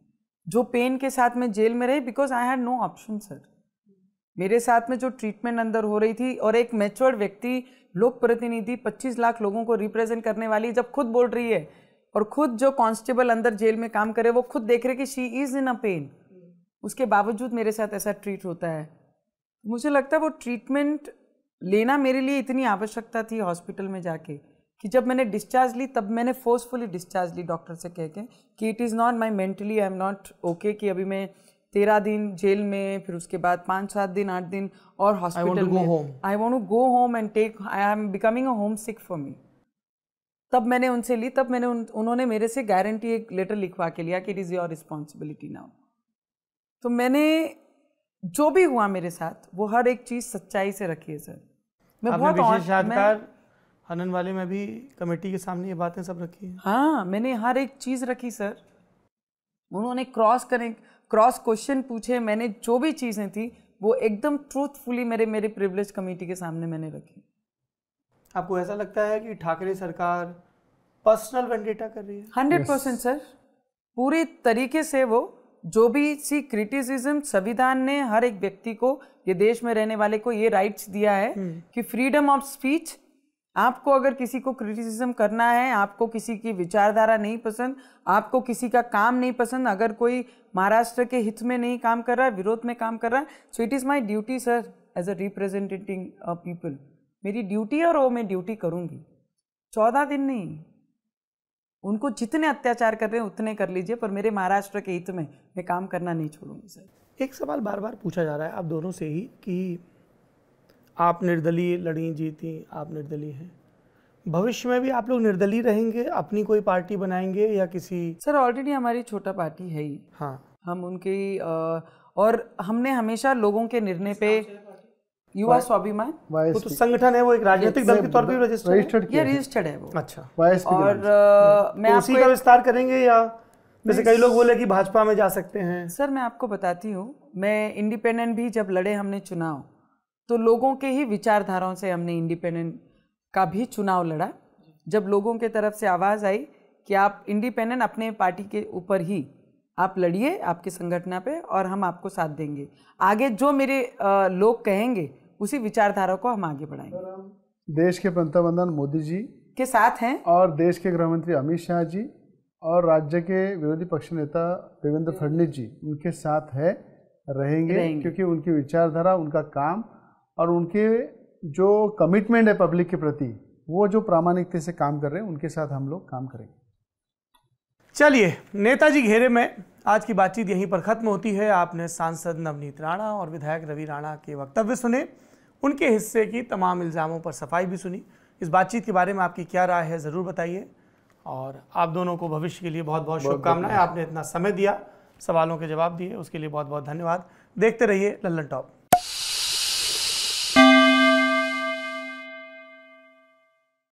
[SPEAKER 3] जो पेन के साथ में जेल में रही because I had no option sir मेरे साथ में जो ट्रीटमेंट अंदर हो रही थी और एक मेच्योर्ड व्यक्ति लोक प्रतिनिधि 25 लाख लोगों को रिप्रेजेंट करने वाली जब खुद बोल रही है और खुद जो कांस्टेबल अंदर जेल में काम करे वो खुद देख रहे कि she is in a pain उसके बावजूद मेरे साथ ऐसा ट्रीट होता है मुझे लगता है वो ट्रीटमेंट लेना मेरे लिए इतनी आवश्यकता थी हॉस्पिटल में जाके कि जब मैंने डिस्चार्ज ली तब मैंने फोर्सफुली डिस्चार्ज ली डॉक्टर से कह के कि it is not my mentally I am not okay कि अभी मैं तेरह दिन जेल में फिर उसके बाद पाँच सात दिन आठ दिन और हॉस्पिटल में I want to go home and take I am becoming a home sick for me तब मैंने उनसे ली तब मैंने उन, उन्होंने मेरे से गारंटी एक लेटर लिखवा के लिया कि it is your responsibility now तो मैंने जो भी हुआ मेरे साथ वो हर एक चीज़ सच्चाई से रखी है सर
[SPEAKER 1] मैं बहुत मैं,
[SPEAKER 3] हनन वाले में भी कमेटी के सामने ये बातें सब रखी हाँ मैंने हर एक चीज़ रखी सर उन्होंने क्रॉस करें क्रॉस क्वेश्चन पूछे मैंने जो भी चीज़ें थी वो एकदम ट्रूथफुली मेरे मेरे प्रिविलेज कमेटी के सामने मैंने रखी आपको ऐसा लगता है कि ठाकरे सरकार पर्सनल वेंडेटा कर रही है हंड्रेड परसेंट सर पूरे तरीके से वो जो भी सी क्रिटिसिज्म संविधान ने हर एक व्यक्ति को ये देश में रहने वाले को ये राइट्स दिया है हम्म। कि फ्रीडम ऑफ स्पीच आपको अगर किसी को क्रिटिसिज्म करना है आपको किसी की विचारधारा नहीं पसंद आपको किसी का काम नहीं पसंद अगर कोई महाराष्ट्र के हित में नहीं काम कर रहा है विरोध में काम कर रहा है so it is my duty sir as a representating people मेरी ड्यूटी है और वो मैं ड्यूटी करूँगी चौदह दिन नहीं उनको जितने अत्याचार कर रहे हैं उतने कर लीजिए पर मेरे महाराष्ट्र के हित में मैं काम करना नहीं छोड़ूंगी सर एक सवाल
[SPEAKER 1] बार बार पूछा जा रहा है आप दोनों से ही कि आप निर्दलीय लड़ी जीती आप निर्दलीय हैं भविष्य में भी आप लोग निर्दलीय रहेंगे
[SPEAKER 3] अपनी कोई पार्टी बनाएंगे या किसी सर ऑलरेडी हमारी छोटा पार्टी है ही हाँ हम उनके और हमने हमेशा लोगों के निर्णय पे युवा स्वाभिमान
[SPEAKER 2] वो तो संगठन
[SPEAKER 3] है वो एक राजनीतिक दल के तौर पर रजिस्टर्ड है रजिस्टर्ड है वो
[SPEAKER 2] अच्छा और
[SPEAKER 1] तो मैं उसी का विस्तार करेंगे या जैसे कई लोग बोले कि
[SPEAKER 3] भाजपा में जा सकते हैं सर मैं आपको बताती हूँ मैं इंडिपेंडेंट भी जब लड़े हमने चुनाव तो लोगों के ही विचारधाराओं से हमने इंडिपेंडेंट का भी चुनाव लड़ा जब लोगों के तरफ से आवाज़ आई कि आप इंडिपेंडेंट अपने पार्टी के ऊपर ही आप लड़िए आपके संगठना पे और हम आपको साथ देंगे आगे जो मेरे लोग कहेंगे उसी विचारधारा को हम आगे बढ़ाएंगे
[SPEAKER 2] देश के पंतप्रधान मोदी जी के साथ हैं और देश के गृह मंत्री अमित शाह जी और राज्य के विरोधी पक्ष नेता देवेंद्र फडणवीस जी उनके साथ है रहेंगे, रहेंगे। क्योंकि उनकी विचारधारा उनका काम और उनके जो कमिटमेंट है पब्लिक के प्रति वो जो प्रामाणिकता से काम कर रहे हैं उनके साथ हम लोग काम करेंगे
[SPEAKER 1] चलिए नेताजी घेरे में आज की बातचीत यहीं पर खत्म होती है आपने सांसद नवनीत राणा और विधायक रवि राणा के वक्तव्य सुने उनके हिस्से की तमाम इल्ज़ामों पर सफाई भी सुनी इस बातचीत के बारे में आपकी क्या राय है ज़रूर बताइए और आप दोनों को भविष्य के लिए बहुत बहुत शुभकामनाएं आपने इतना समय दिया सवालों के जवाब दिए उसके लिए बहुत बहुत धन्यवाद देखते रहिए लल्लन टॉप